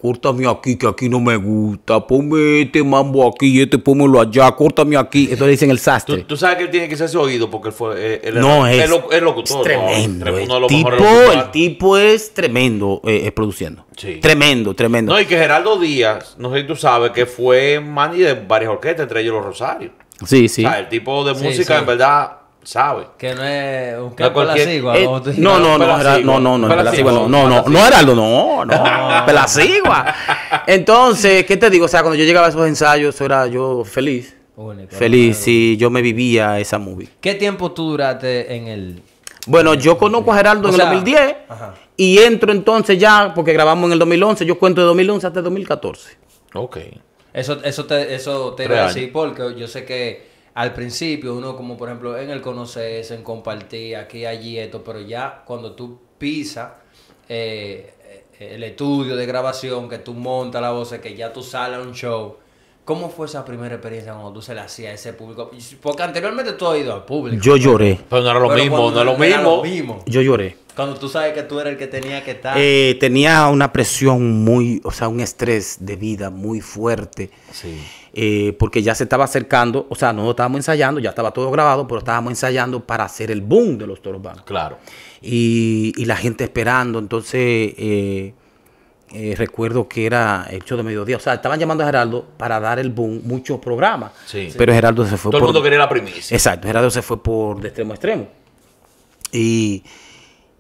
Córtame aquí, que aquí no me gusta. Ponme este mambo aquí, este pómelo allá. Córtame aquí. Esto le dicen el sastre. ¿Tú, sabes que él tiene que ser ese oído porque fue. Eh, no, es, el locutor. Es tremendo. el, tipo, el tipo es tremendo eh, eh, produciendo. Sí. Tremendo, tremendo. No, y que Gerardo Díaz, no sé si tú sabes, que fue maní de varias orquestas, entre ellos los Rosarios. Sí, sí. O el tipo de música, en verdad ¿Sabes? Que no es un no, no, no, era, no, no, no, no, no, no, Heraldo, no, no, Pelacigua. Entonces, ¿qué te digo? O sea, cuando yo llegaba a esos ensayos, era yo feliz. feliz, si yo me vivía esa movie. ¿Qué tiempo tú duraste en el...? Bueno, yo conozco a Geraldo en el 2010 y entro entonces ya, porque grabamos en el 2011, yo cuento de 2011 hasta 2014. Ok. Eso, eso te, eso te iba a decir porque yo sé que al principio uno como por ejemplo en el conocerse, en compartir, aquí, allí, esto, pero ya cuando tú pisas eh, eh, el estudio de grabación, que tú montas la voz, que ya tú sales a un show, ¿cómo fue esa primera experiencia cuando tú se la hacías a ese público? Porque anteriormente tú has ido al público. Yo lloré. Pero no era lo mismo, no era lo mismo. Yo lloré. Cuando tú sabes que tú eres el que tenía que estar. Eh, tenía una presión muy, o sea, un estrés de vida muy fuerte. Sí eh, porque ya se estaba acercando, o sea, no estábamos ensayando, ya estaba todo grabado, pero estábamos ensayando para hacer el boom de los toros Claro. Y, la gente esperando, entonces eh, eh, recuerdo que era hecho de mediodía, o sea, estaban llamando a Geraldo para dar el boom, muchos programas, sí. pero Geraldo se fue por... Todo el mundo quería la primicia. Exacto, Geraldo se fue por de extremo a extremo. Y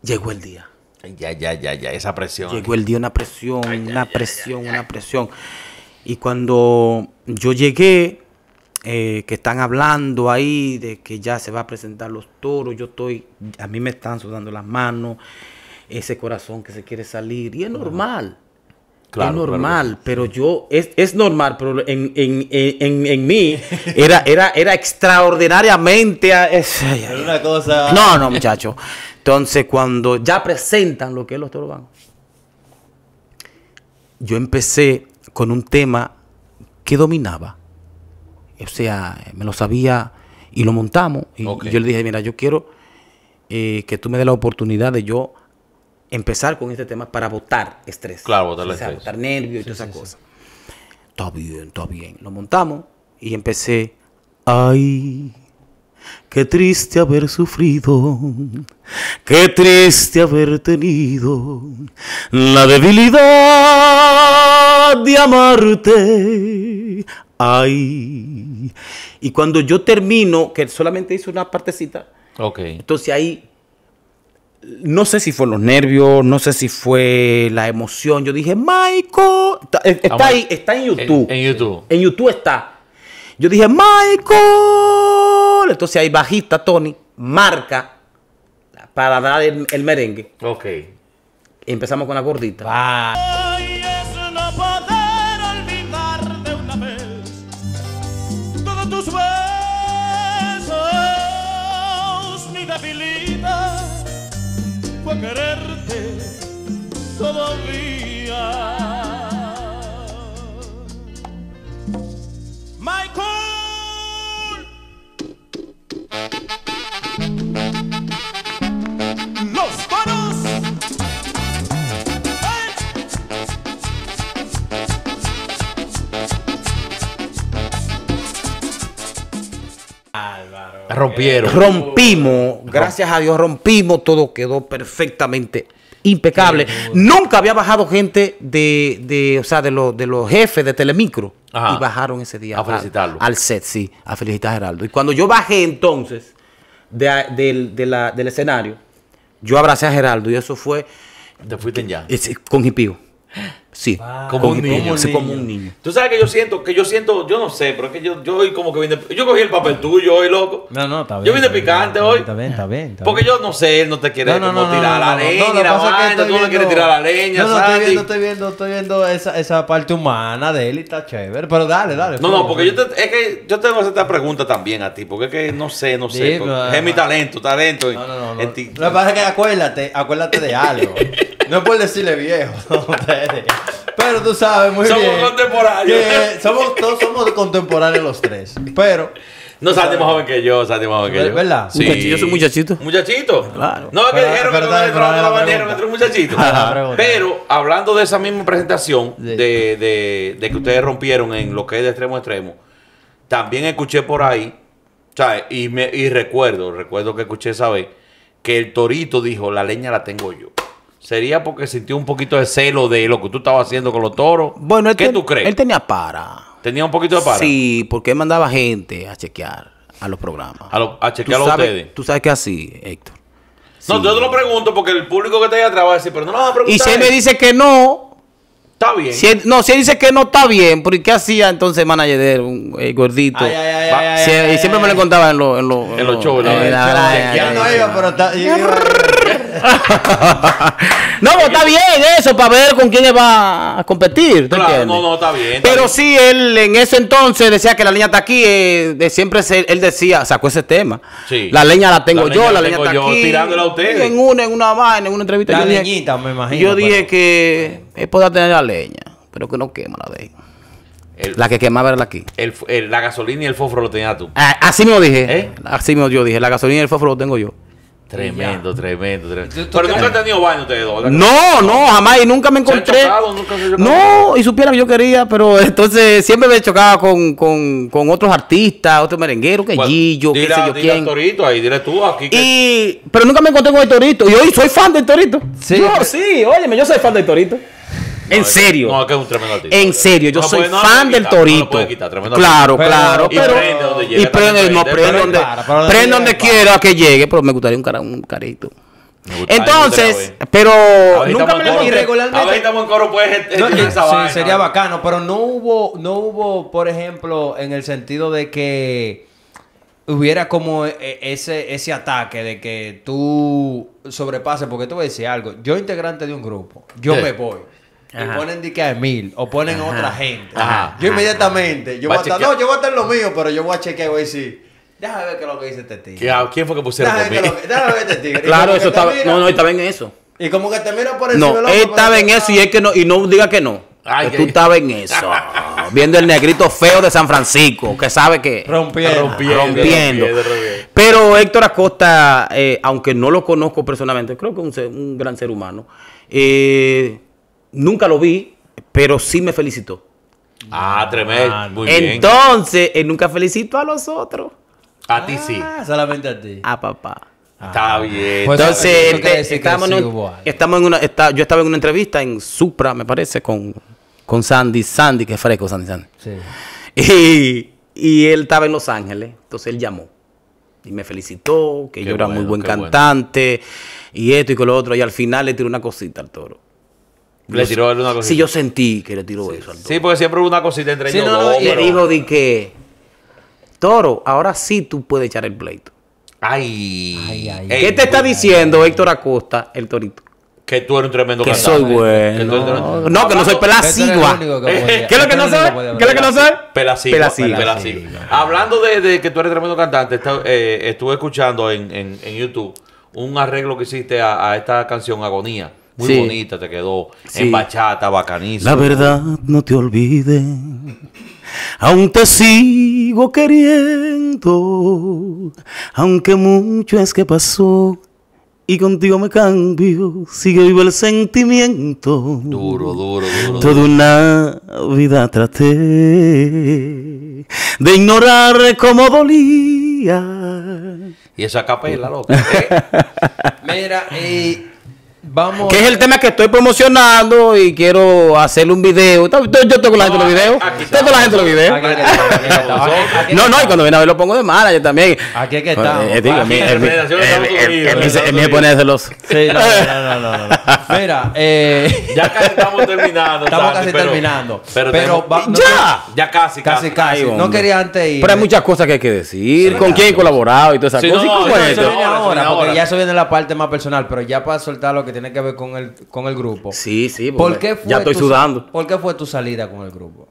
llegó el día. Ya, ya, ya, ya, esa presión. Llegó el día, una presión, una presión, una presión. Y cuando yo llegué, eh, que están hablando ahí de que ya se va a presentar los toros, yo estoy, a mí me están sudando las manos, ese corazón que se quiere salir, y es normal. Claro, es normal, pero yo, es, normal, pero en, mí era, era, era extraordinariamente... una cosa... No, no, muchacho. Entonces, cuando ya presentan lo que es los toros van, yo empecé con un tema que dominaba. O sea, me lo sabía y lo montamos. Y, yo le dije, mira, yo quiero eh, que tú me des la oportunidad de yo empezar con este tema para votar estrés. Claro, votar estrés. nervios y todas esas cosas. Está bien, está bien. Lo montamos y empecé. Ay, qué triste haber sufrido, qué triste haber tenido la debilidad de amarte. Ay. Y cuando yo termino, que solamente hice una partecita. Ok. Entonces ahí, no sé si fue los nervios, no sé si fue la emoción. Yo dije, Michael. Está, eh, ahí, está en YouTube. En, YouTube. En YouTube está. Yo dije, Michael. Entonces ahí bajista Tony marca para dar el, merengue. Ok. empezamos con la gordita. querer. Rompieron. Rompimos, gracias a Dios, rompimos, todo quedó perfectamente impecable. Nunca había bajado gente de, de los jefes de Telemicro. Y bajaron ese día. Al, set, sí, a felicitar a Geraldo. Y cuando yo bajé entonces del escenario, yo abracé a Geraldo y eso fue... Te fuiste con hipío. Sí, como, un niño, como, un niño. Tú sabes que yo siento, que yo siento, yo no sé, pero es que yo, yo hoy como que vine, yo cogí el papel tuyo hoy, loco. No, no, está bien. Yo vine picante hoy. Está bien, está bien, está bien. Porque yo no sé, él no te quiere tirar no, la leña, la tú no le quieres tirar la leña, No, no, estoy viendo, estoy viendo, estoy viendo esa, esa parte humana de él y está chévere, pero dale, dale. No, no, pues, porque yo te, es que yo tengo esta pregunta también a ti, porque es que no sé, no sé, es mi talento, talento. No, no, no. Lo que pasa es que acuérdate, acuérdate de algo. No es por decirle viejo. pero tú sabes muy somos bien. Somos contemporáneos. somos, todos somos contemporáneos los tres. Pero. No salte más joven que yo, Santi más joven que yo. ¿Verdad? Sí. yo soy muchachito. ¿Muchachito? Claro. No, es que dijeron que no la bandera, que tú muchachito. Pero, hablando de esa misma presentación, de, de, de que ustedes rompieron en lo que es de extremo a extremo, también escuché por ahí, ¿sabes? Y, me, y recuerdo, recuerdo que escuché esa vez, que el Torito dijo, la leña la tengo yo. ¿Sería porque sintió un poquito de celo de lo que tú estabas haciendo con los toros? Bueno, ¿qué tú crees? Él tenía para. ¿Tenía un poquito de para? Sí, porque él mandaba gente a chequear a los programas. A, a chequear a ustedes. Tú sabes que así, Héctor. No, yo te lo pregunto porque el público que está ahí atrás va a decir, pero no lo vas a preguntar. Y si él me dice que no. Está bien. no, si él dice que no está bien, ¿por qué hacía entonces manager de un eh, gordito? Ay, ay, ay, y siempre me lo contaba en los en en, los shows. la, iba, pero está. no, pero está bien eso, para ver con quién va a competir. Claro, no, no, está bien. pero si sí, él en ese entonces decía que la leña está aquí. Eh, de siempre él decía, sacó ese tema. La leña la tengo yo, la leña está aquí. Tirándola a ustedes. En una, en una en una entrevista. La yo leñita, dije, me imagino. Yo dije que él podía tener la leña, pero que no quema la de la que quemaba era la aquí. El, la gasolina y el fósforo lo tenía tú. Ah, así mismo dije. ¿Eh? Así mismo yo dije. La gasolina y el fósforo lo tengo yo. Tremendo, tremendo, tremendo. Pero nunca han tenido baño ustedes dos. No, no, jamás. Y nunca me encontré. no, y supiera que yo quería, pero entonces siempre me chocaba con, con, con otros artistas, otros merengueros, que Gillo, que sé yo quién. Torito ahí, dile tú aquí. Que... pero nunca me encontré con el Torito. Y hoy soy fan del Torito. Sí. Yo, sí, óyeme, yo soy fan del Torito en serio. En serio, yo soy fan del Torito. claro, claro. Y prende donde donde, quiera que llegue, pero me gustaría un, carito. Entonces, pero nunca me lo en coro pues sí, sería bacano, pero no hubo no hubo, por ejemplo, en el sentido de que hubiera como e, e, ese ese ataque de que tú sobrepases, porque te voy a decir algo, yo integrante de un grupo, yo me voy y ponen de que a Emil o ponen a otra gente. Yo inmediatamente, yo voy, a estar, no, yo voy a estar en lo mío, pero yo voy a chequear y voy a decir, déjame ver qué es lo que dice este tigre. Ah, ¿Quién fue que pusieron déjame, déjame ver este tigre. claro, eso estaba, no, no, estaba en eso. Y como que te mira por el No, él estaba en eso y es que no, y no diga que no. que tú estabas en eso. viendo el negrito feo de San Francisco, que sabe que. Rompiendo. Rompiendo. Pero Héctor Acosta, eh, aunque no lo conozco personalmente, creo que es un, un gran ser humano. Eh, Nunca lo vi, pero sí me felicitó. Ah, tremendo. Ah, entonces, él nunca felicitó a los otros. A ti sí. Ah, solamente a ti. A ah, papá. está bien. Pues, entonces, estamos, en, una, yo estaba en una entrevista en Supra, me parece, con, con Sandy, Sandy, que es fresco, Sandy, Sandy. Sí. Y, él estaba en Los Ángeles, entonces él llamó y me felicitó, que yo era muy buen cantante y esto y con lo otro, y al final le tiró una cosita al toro. Le una Sí, yo sentí que le tiró eso Sí, porque siempre hubo una cosita entre ellos. y le dijo de que, Toro, ahora sí tú puedes echar el pleito. Ay. ay, ay ¿Qué te está diciendo Héctor Acosta, el torito? Que tú eres un tremendo cantante. Que soy bueno. No, que no soy pelasigua. Eh, eh, ¿Qué es lo que no soy? ¿Qué es lo que no soy? Pelasigua. Pelasigua. Hablando de, que tú eres tremendo cantante, eh, estuve escuchando en, en, YouTube un arreglo que hiciste a esta canción Agonía muy bonita te quedó. En bachata, bacanísima. La verdad, no te olvides. Aún te sigo queriendo. Aunque mucho es que pasó. Y contigo me cambio, sigue vivo el sentimiento. Duro, duro, duro. Toda una vida traté de ignorar cómo dolía. Y esa capela, loca. ¿eh? mira, eh, que es el tema que estoy promocionando y quiero hacerle un video. Yo tengo la gente los videos. la gente los videos. No, no, y cuando viene a ver lo pongo de mala yo también. Aquí es que está. pone celoso. Sí, no, no, no, Mira, eh, ya casi estamos terminando. Estamos casi terminando. Pero, ya. Ya casi, casi. Casi, no quería antes ir. Pero hay muchas cosas que hay que decir. ¿Con quién he colaborado y todas esas cosas? Eso ahora, porque ya eso viene la parte más personal. Pero ya para soltar lo que tiene que ver con el, con el grupo. Sí, sí, ¿Por ya estoy sudando. ¿Por qué fue tu salida con el grupo?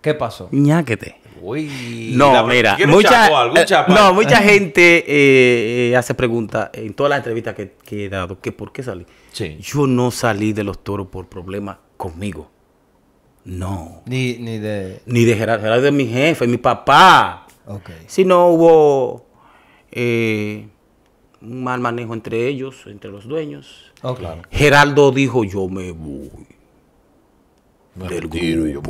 ¿Qué pasó? Ñáquete. Uy, no, mira, mucha, eh, no, mucha gente eh, eh, hace preguntas en todas las entrevistas que, he dado, que por qué salí. Yo no salí de los toros por problemas conmigo. No. Ni, de... Ni de Gerardo, Gerardo de mi jefe, mi papá. Okay. Si no hubo un mal manejo entre ellos, entre los dueños. Geraldo dijo, yo me voy. del Yo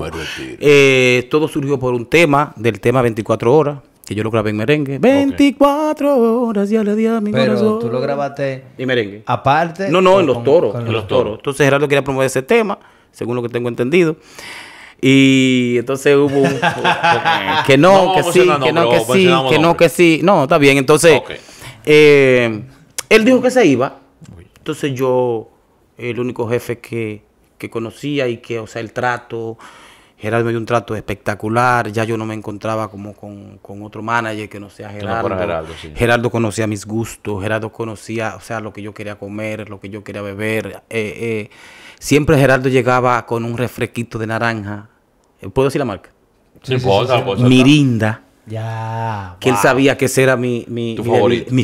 Eh, todo surgió por un tema, del tema 24 horas, que yo lo grabé en merengue. 24 horas ya le di a mi Pero tú lo grabaste y merengue. Aparte. No, no, en los toros. en los toros. Entonces Geraldo quería promover ese tema, según lo que tengo entendido. Y entonces hubo un, que no, que sí, que no, que sí, que no, que sí. No, está bien. Entonces, eh, él dijo que se iba. Entonces yo, el único jefe que, conocía y que, o sea, el trato, Gerardo me dio un trato espectacular, ya yo no me encontraba como con, otro manager que no sea Gerardo. Gerardo, conocía mis gustos, Gerardo conocía, o sea, lo que yo quería comer, lo que yo quería beber. Eh, eh, siempre Gerardo llegaba con un refresquito de naranja. ¿Puedo decir la marca? Pues, Mirinda. Ya. Que él sabía que ese era mi, mi,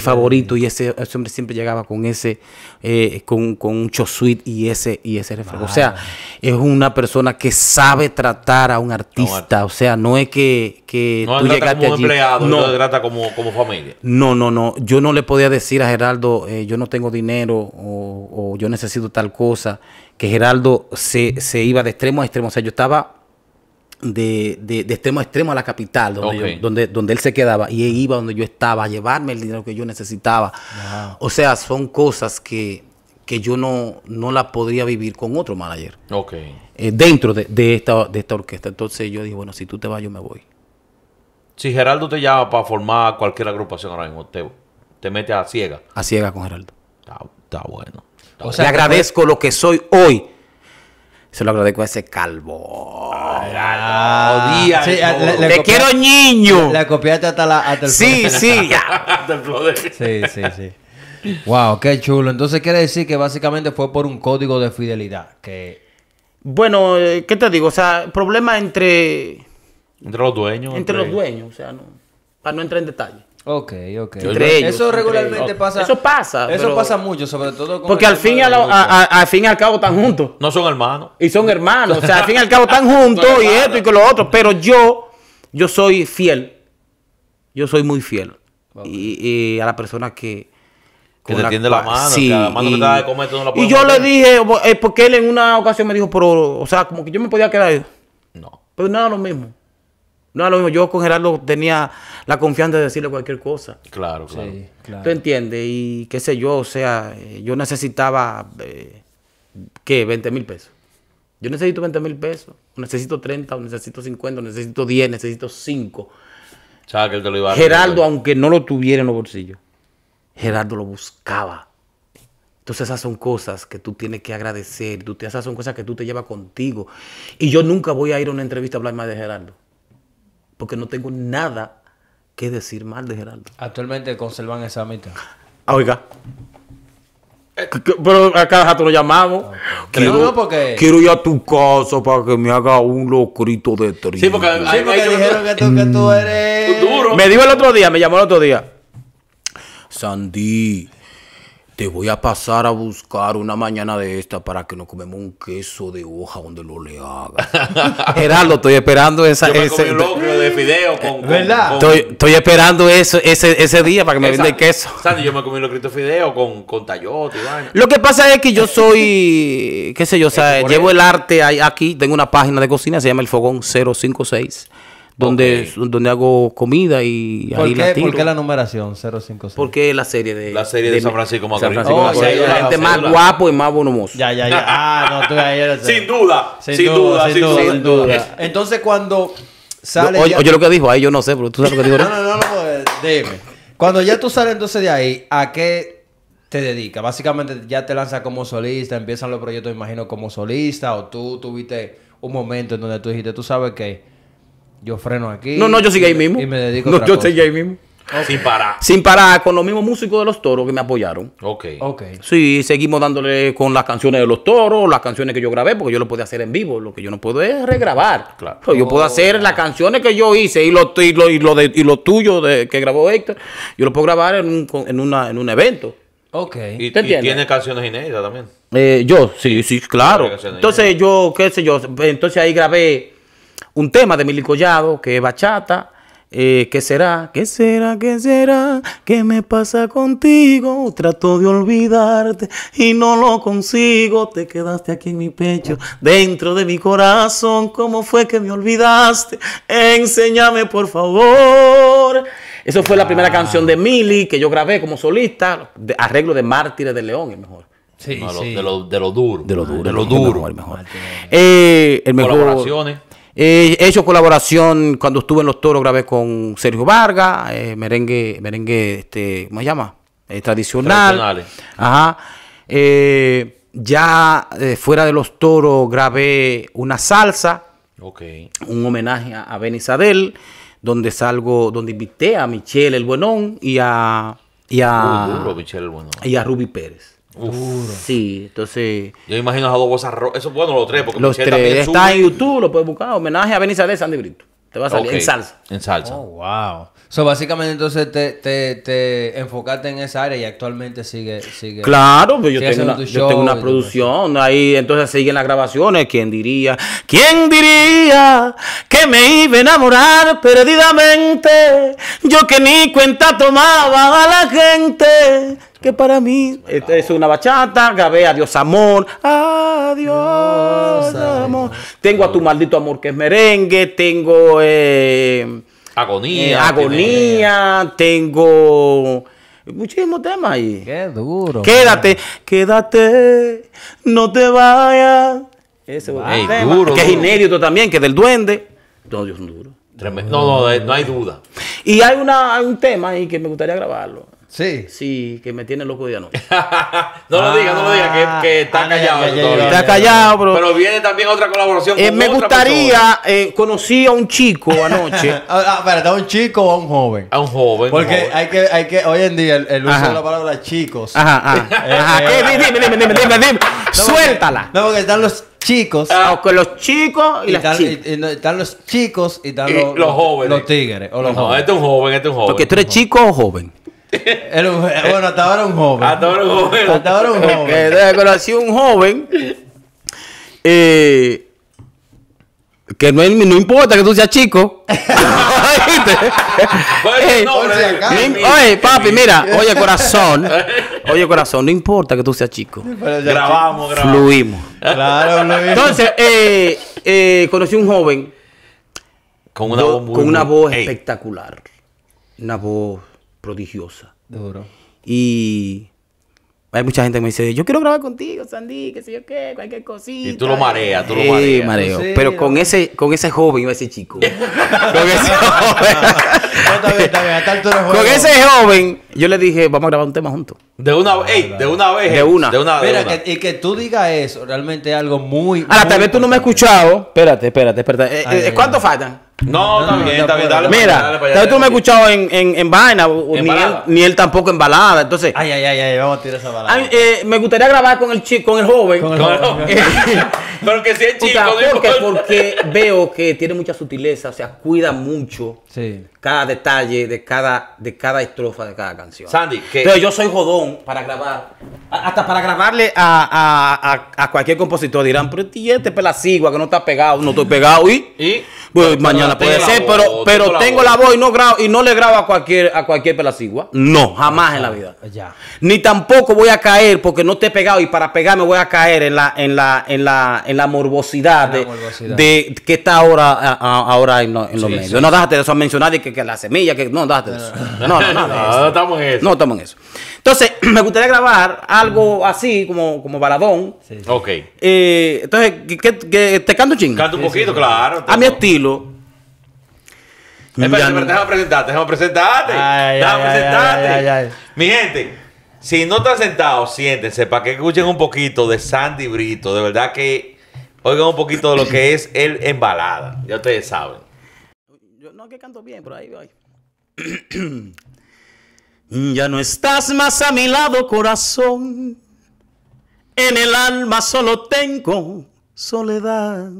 favorito. Y ese, hombre siempre llegaba con ese, eh, con, con, un chosuit y ese, y ese refresco. O sea, es una persona que sabe tratar a un artista. o sea, no es que, que no tú llegaste como Empleado, no, trata como, como familia. No, no, no. Yo no le podía decir a Geraldo, eh, yo no tengo dinero o, yo necesito tal cosa. Que Geraldo se, se iba de extremo a extremo. O sea, yo estaba de, de, extremo a extremo a la capital, donde, donde, él se quedaba, y iba donde yo estaba a llevarme el dinero que yo necesitaba. O sea, son cosas que, que yo no, no la podría vivir con otro manager. Eh, dentro de, esta, de esta orquesta. Entonces yo dije, bueno, si tú te vas, yo me voy. Si Geraldo te llama para formar cualquier agrupación ahora mismo, te, te metes a ciega. A ciega con Geraldo. Está, bueno. le agradezco lo que soy hoy se lo agradezco a ese calvo. te quiero niño. La, copiaste hasta, la, hasta Sí, sí, Sí, sí, sí. Wow, qué chulo. Entonces quiere decir que básicamente fue por un código de fidelidad. Que... Bueno, eh, ¿qué te digo? O sea, problema entre. Entre los dueños. Entre, los dueños, o sea, no, para no entrar en detalle. Ok, ok. eso regularmente pasa. Eso pasa. Eso pasa mucho, sobre todo con Porque al fin, y al, fin y al cabo están juntos. No son hermanos. Y son hermanos. o sea, al fin y al cabo están juntos y esto y con lo otro. Pero yo, yo soy fiel. Yo soy muy fiel. Y, a la persona que. Que te tiende la mano. y, yo le dije, eh, porque él en una ocasión me dijo, pero, o sea, como que yo me podía quedar. No. Pero nada, lo mismo. No lo mismo, yo con Gerardo tenía la confianza de decirle cualquier cosa. Claro, claro. ¿Tú entiendes? Y qué sé yo, o sea, eh, yo necesitaba, eh, ¿qué? 20 mil pesos. Yo necesito 20 mil pesos, necesito 30, o necesito 50, necesito 10, necesito 5. que él te lo iba a Gerardo, aunque no lo tuviera en los bolsillos, Gerardo lo buscaba. Entonces esas son cosas que tú tienes que agradecer, tú, esas son cosas que tú te llevas contigo. Y yo nunca voy a ir a una entrevista a hablar más de Gerardo porque no tengo nada que decir mal de Gerardo. Actualmente conservan esa mitad. Ah, oiga. Eh, pero a cada rato lo llamamos. Ah, quiero, porque... quiero ir a tu casa para que me haga un locrito de trigo. Sí, porque, dijeron que tú, tú mm. eres... Duro. Me dijo el otro día, me llamó el otro día. Sandy, te voy a pasar a buscar una mañana de esta para que nos comemos un queso de hoja donde lo le haga. Gerardo, estoy esperando ese, estoy, esperando ese, día para que me venda el queso. yo me comí locrito de fideo con, con Lo que pasa es que yo soy. ¿Qué sé yo? Este, llevo el arte aquí. Tengo una página de cocina, se llama El Fogón 056 donde, donde hago comida y ¿Por ahí qué, la tiro. ¿Por qué la numeración 056? Porque la serie de... La serie de, San Francisco la oh, gente más guapo y más bonomoso. Ya, ya, ya. Ah, no, tú sin duda, sin, duda, sin duda, sin duda. Entonces cuando sale... Oye, lo que dijo ahí, yo no sé, pero tú sabes lo que dijo. no, no, no, no, eh, dime. Cuando ya tú sales entonces de ahí, ¿a qué te dedicas? Básicamente ya te lanzas como solista, empiezan los proyectos, imagino, como solista, o tú tuviste un momento en donde tú dijiste, tú sabes que yo freno aquí. No, no, yo sigo ahí mismo. Y me dedico no, a yo estoy ahí mismo. Sin parar. Sin parar, con los mismos músicos de los toros que me apoyaron. Ok. Ok. Sí, seguimos dándole con las canciones de los toros, las canciones que yo grabé, porque yo lo podía hacer en vivo. Lo que yo no puedo es regrabar. Claro. yo puedo hacer las canciones que yo hice y lo, y lo, tuyo de, que grabó Héctor. Yo lo puedo grabar en un, evento. Ok. ¿Y, tiene canciones inéditas también? Eh, yo, sí, sí, claro. Entonces yo, qué sé yo, entonces ahí grabé un tema de Mili Collado, que es bachata. Eh, ¿Qué será? ¿Qué será? ¿Qué será? ¿Qué me pasa contigo? Trato de olvidarte y no lo consigo. Te quedaste aquí en mi pecho, dentro de mi corazón. ¿Cómo fue que me olvidaste? Enséñame, por favor. Esa fue la primera canción de Mili que yo grabé como solista. arreglo de Mártires de León, el mejor. Sí, sí. De, lo, duro. De lo duro. De lo duro. El mejor. Eh, eh, he hecho colaboración cuando estuve en Los Toros, grabé con Sergio Vargas, eh, merengue, merengue, este, ¿cómo se llama? Eh, tradicional. ya fuera de Los Toros grabé una salsa, un homenaje a, Ben Isabel, donde salgo, donde invité a Michelle El Buenón y a... Y y a Ruby Pérez. Sí, entonces. Yo imagino a dos bolsas rojas. Eso, bueno, los tres, porque los tres. También está en YouTube, lo puedes buscar. Homenaje a de Sandy Brito. Te va a salir en salsa. En salsa. Oh, wow. So, básicamente, entonces te, te, te, enfocaste en esa área y actualmente sigue. sigue claro, pero pues yo, tengo una, yo tengo una producción. Ahí entonces siguen las grabaciones. ¿Quién diría? ¿Quién diría que me iba a enamorar perdidamente? Yo que ni cuenta tomaba a la gente que para mí es una bachata, Gabé, adiós amor, adiós amor. Tengo a tu maldito amor que es merengue, tengo eh, agonía, eh, agonía, tengo muchísimos temas ahí. Qué duro. Quédate, quédate, no te vayas. duro, que es inédito también, que es del duende. No, No, no hay duda. Y hay, hay un tema ahí que me gustaría grabarlo. Sí. Sí, que me tiene loco de anoche. no lo digas, no lo diga, que, ah. está ah, callado. está callado, bro. Pero viene también otra colaboración. Eh, me gustaría, eh, conocí a un chico anoche. ah, ah ¿a un chico o a un joven? A un joven. Porque Hay, que, hay que, hoy en día, el, uso de la palabra chicos. Ajá, ajá. Eh, ajá. Eh, dime, dime, dime, dime, Suéltala. no, porque están los chicos. Ah, con los chicos y, las están, chicas. están los chicos y están los, jóvenes. Los tigres. O los no, este es un joven, este es un joven. Porque tú eres chico o joven bueno, hasta ahora un joven. Hasta ahora un joven. Hasta ahora un joven. un joven eh, que no, no, importa que tú seas chico. Eh, oye, papi, mira, oye, corazón. Oye, corazón, no importa que tú seas chico. Grabamos, grabamos. Fluimos. Claro, Entonces, eh, eh, conocí un joven. Con una con una voz espectacular. Una voz prodigiosa. Duro. Y hay mucha gente que me dice, yo quiero grabar contigo, Sandy, que sé yo qué, cualquier cosita. Y tú lo mareas, tú lo mareas. Sí, mareo. Pero con ese, con ese joven, ese chico. con ese joven. Con ese joven, yo le dije, vamos a grabar un tema juntos. De una, vez de una vez. De una. De una, Que, y que tú digas eso, realmente es algo muy. Ahora, tal vez tú no me has escuchado. Espérate, espérate, espérate. Eh, eh, ¿Cuánto ay. faltan? No, también, también. dale. Mira, tú me has escuchado en, en, en vaina, ni él, ni él tampoco en balada. Entonces, ay, ay, ay, vamos a tirar esa balada. Eh, me gustaría grabar con el chico, con el joven. Con el Porque si es chico, porque, porque veo que tiene mucha sutileza, o sea, cuida mucho cada detalle de cada, de cada estrofa de cada canción. Pero yo soy jodón para grabar. Hasta para grabarle a, cualquier compositor dirán, pero este pelacigua que no está pegado, no estoy pegado. Y, pues, mañana puede ser, pero, pero tengo, la voz, y no grabo, y no le grabo a cualquier, a cualquier pelacigua. No, jamás en la ah, vida. Ya. Ni tampoco voy a caer porque no te pegado y para pegarme voy a caer en la, en la, en la, en la morbosidad, de, que está ahora, ahora en, los medios. no, déjate de eso mencionar de que, que la semilla, que no, date No, no, no, estamos en eso. No estamos en eso. Entonces, me gustaría grabar algo mm. así, como, como baladón. Sí, Ok. Eh, entonces, que, te canto un chingo. Canto un poquito, claro. A mi estilo. Espera, no. déjame presentarte, déjame presentarte. déjame presentarte. mi gente, si no están sentados, siéntense para que escuchen un poquito de Sandy Brito. De verdad que oigan un poquito de lo que es el embalada. Ya ustedes saben que canto bien, pero ahí voy. ya no estás más a mi lado, corazón. En el alma solo tengo soledad.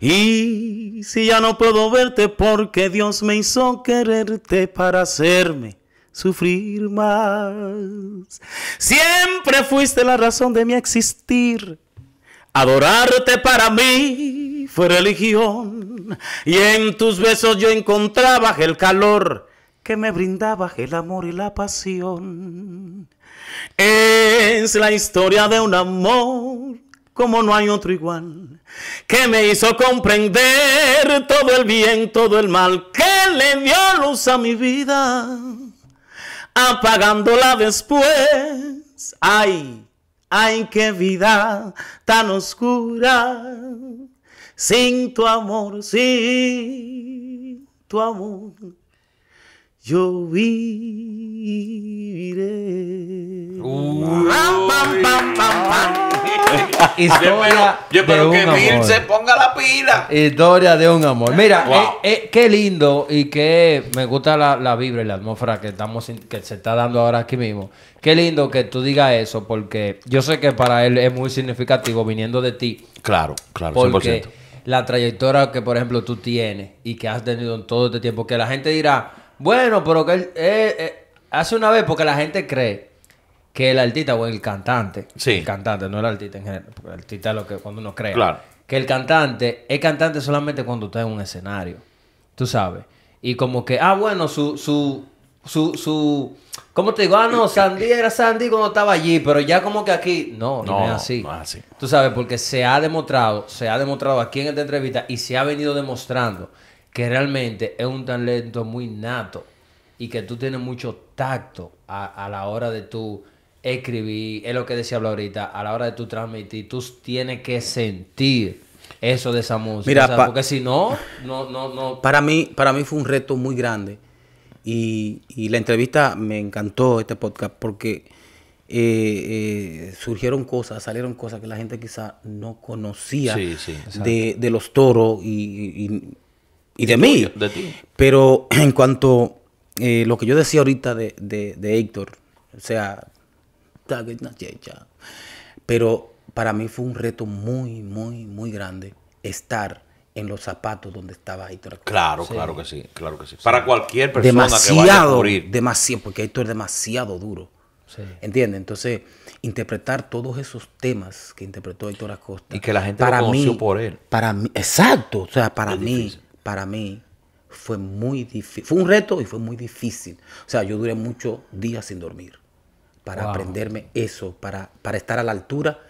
Y si ya no puedo verte porque Dios me hizo quererte para hacerme sufrir más. Siempre fuiste la razón de mi existir. Adorarte para mí fue religión y en tus besos yo encontraba el calor que me brindaba el amor y la pasión. Es la historia de un amor como no hay otro igual, que me hizo comprender todo el bien, todo el mal, que le dio luz a mi vida, apagándola después. ¡Ay! ¡Ay, qué vida tan oscura! Sin tu amor, sin tu amor, yo viviré. yo espero, que Bill se ponga la pila. Historia de un amor. Mira, eh, eh, qué lindo y qué me gusta la, la, vibra y la atmósfera que estamos que se está dando ahora aquí mismo. Qué lindo que tú digas eso porque yo sé que para él es muy significativo viniendo de ti. Claro, claro, 100% la trayectoria que, por ejemplo, tú tienes y que has tenido en todo este tiempo, que la gente dirá, bueno, pero que eh, eh, hace una vez porque la gente cree que el artista o el cantante, sí. el cantante, no el artista en general, el artista es lo que cuando uno cree, que el cantante es cantante solamente cuando está en un escenario, tú sabes. Y como que, ah, bueno, su, su su, su, ¿cómo te digo? Ah, no, Sandy era Sandy cuando estaba allí, pero ya como que aquí, no, no, es así. Tú sabes, porque se ha demostrado, se ha demostrado aquí en esta entrevista y se ha venido demostrando que realmente es un talento muy nato y que tú tienes mucho tacto a, a la hora de tu escribir, es lo que decía ahorita, a la hora de tu transmitir, tú tienes que sentir eso de esa música. Mira, porque si no, no, no, no. Para mí, para mí fue un reto muy grande y, la entrevista me encantó este podcast porque eh, eh, surgieron cosas, salieron cosas que la gente quizá no conocía de, los toros y, de, mí. Pero en cuanto eh, lo que yo decía ahorita de, de Héctor, o sea, pero para mí fue un reto muy, muy, muy grande estar en los zapatos donde estaba Héctor Acosta. Claro, claro que sí, claro que sí. Para cualquier persona demasiado, que vaya a morir. Demasiado, porque Héctor es demasiado duro. Sí. ¿Entiendes? Entonces, interpretar todos esos temas que interpretó Héctor Acosta. Y que la gente para por él. Para mí, exacto. O sea, para mí, para mí fue muy difícil. Fue un reto y fue muy difícil. O sea, yo duré muchos días sin dormir para aprenderme eso, para, para estar a la altura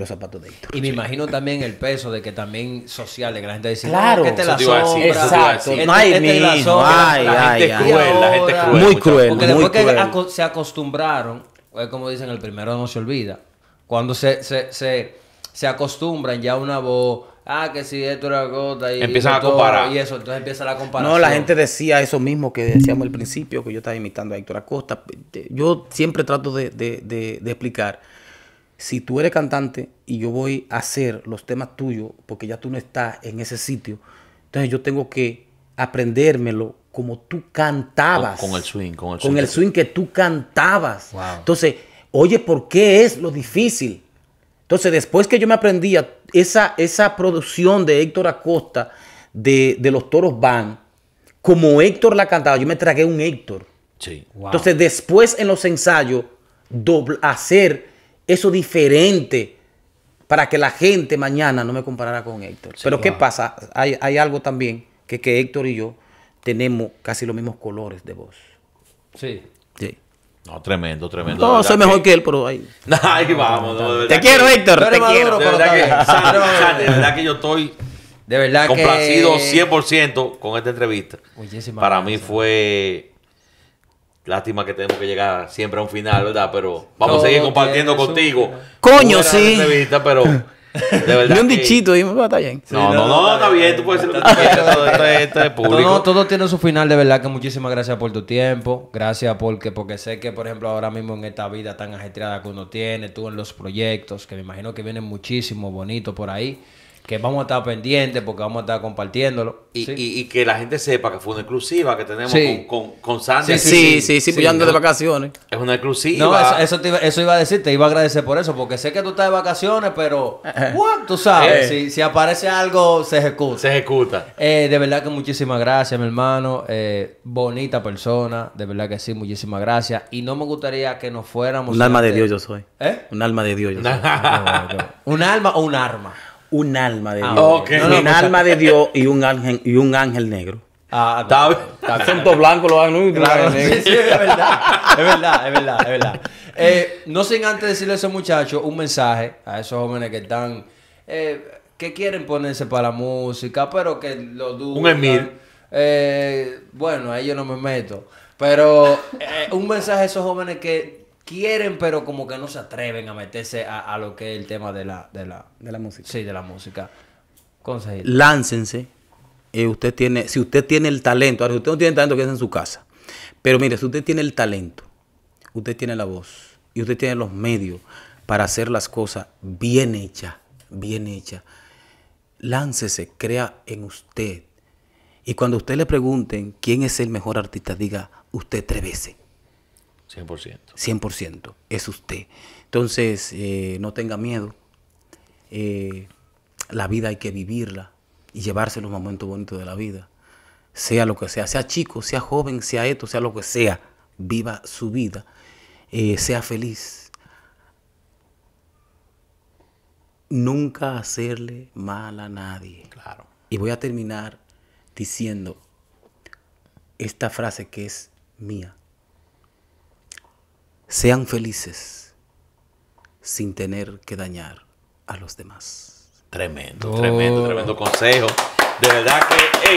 los zapatos de Héctor. Y me imagino también el peso de que también social, de que la gente dice, claro, que te la sombra, exacto, no hay la la gente cruel, cruel, muy cruel, porque después que se acostumbraron, como dicen, el primero no se olvida. Cuando se, se, se, se acostumbran ya a una voz, ah, que si Héctor Acosta... y empiezan a comparar. Y eso, entonces empieza la comparación. No, la gente decía eso mismo que decíamos al principio, que yo estaba imitando a Héctor Acosta. Yo siempre trato de, de explicar si tú eres cantante y yo voy a hacer los temas tuyos, porque ya tú no estás en ese sitio, entonces yo tengo que aprendérmelo como tú cantabas. Con, el swing, con el swing. Con el swing que tú cantabas. Entonces, oye, ¿por qué es lo difícil? Entonces, después que yo me aprendía esa, esa producción de Héctor Acosta de, de Los Toros Van, como Héctor la cantaba, yo me tragué un Héctor. Sí. Entonces, después en los ensayos, hacer eso diferente para que la gente mañana no me comparara con Héctor. Pero ¿qué pasa? Hay, algo también que, que Héctor y yo tenemos casi los mismos colores de voz. Sí. Sí. No, tremendo, tremendo. No, soy mejor que... él, pero ahí. ahí vamos. te quiero, Héctor. Te quiero. De verdad, que, de verdad que yo estoy de verdad complacido 100% con esta entrevista. Muchísimas Para mí fue Lástima que tenemos que llegar siempre a un final, ¿verdad? Pero vamos a seguir compartiendo contigo. Coño, sí. Entrevista, pero de verdad. un dichito, dime, No, no, no, está bien, tú puedes decir lo que quieras. Todo, tiene su final, de verdad que muchísimas gracias por tu tiempo. Gracias porque, porque sé que, por ejemplo, ahora mismo en esta vida tan ajetreada que uno tiene, tú en los proyectos, que me imagino que vienen muchísimo bonito por ahí que vamos a estar pendientes porque vamos a estar compartiéndolo. Y, y, que la gente sepa que fue una exclusiva que tenemos con, con, Sandy. Sí, sí, sí, pues yo ando de vacaciones. Es una exclusiva. No, eso, eso, iba, a decir, te iba a agradecer por eso, porque sé que tú estás de vacaciones, pero what, tú sabes, eh. si, aparece algo, se ejecuta. Se ejecuta. Eh, de verdad que muchísimas gracias, mi hermano. Eh, bonita persona, de verdad que sí, muchísimas gracias. Y no me gustaría que nos fuéramos. Un alma de Dios yo soy. ¿Eh? Un alma de Dios yo soy. Un alma o un arma un alma de ah, Dios. un alma de Dios y un ángel, y un ángel negro. Ah, ah blancos claro, sí, es verdad, es verdad, es verdad, eh, no sin antes decirle a esos muchachos un mensaje a esos jóvenes que están, eh, que quieren ponerse para la música, pero que lo dudan. Un emir. Eh, bueno, a ellos no me meto. Pero un mensaje a esos jóvenes que quieren, pero como que no se atreven a meterse a, lo que es el tema de la, música. Sí, de la música. Láncense. Eh, usted tiene, si usted tiene el talento, ahora si usted no tiene talento, que es en su casa. Pero mire, si usted tiene el talento, usted tiene la voz y usted tiene los medios para hacer las cosas bien hechas, bien hechas. Láncese, crea en usted. Y cuando usted le pregunten quién es el mejor artista, diga usted tres veces. 100%. 100%, es usted. Entonces, eh, no tenga miedo. Eh, la vida hay que vivirla y llevarse los momentos bonitos de la vida. Sea lo que sea, sea chico, sea joven, sea esto, sea lo que sea, viva su vida, eh, sea feliz. Nunca hacerle mal a nadie. Claro. Y voy a terminar diciendo esta frase que es mía. Sean felices sin tener que dañar a los demás. Tremendo, tremendo, tremendo consejo. De verdad que,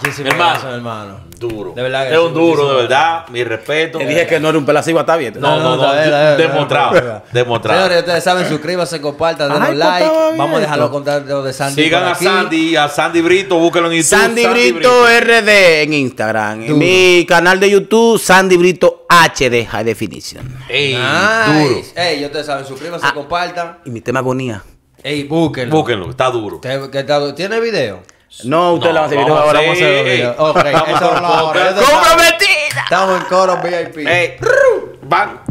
Muchísimas hermano, hermano. Duro. De verdad es un duro, de verdad. Mi respeto. Te dije que no era un pelacigua, está bien. No, no, no. Demostrado. Demostrado. Señores, ustedes saben, suscríbanse, compartan, Denle pues, like. Vamos a dejarlo contar lo de Sandy. Sigan a Sandy, a Sandy Brito, búsquenlo en Instagram. Sandy, Brito, RD en Instagram. En mi canal de YouTube, Sandy Brito HD High Definition. Ey, duro. Ey, ustedes saben, suscríbanse, ah. compartan. Y mi tema agonía. Ey, búsquenlo. Búsquenlo, está duro. ¿Tiene video? No, usted no, la masificó. Ahora vamos a hacer Ok, eso no lo mejor a ¡Comprometida! Estamos en coro VIP. Ey, van.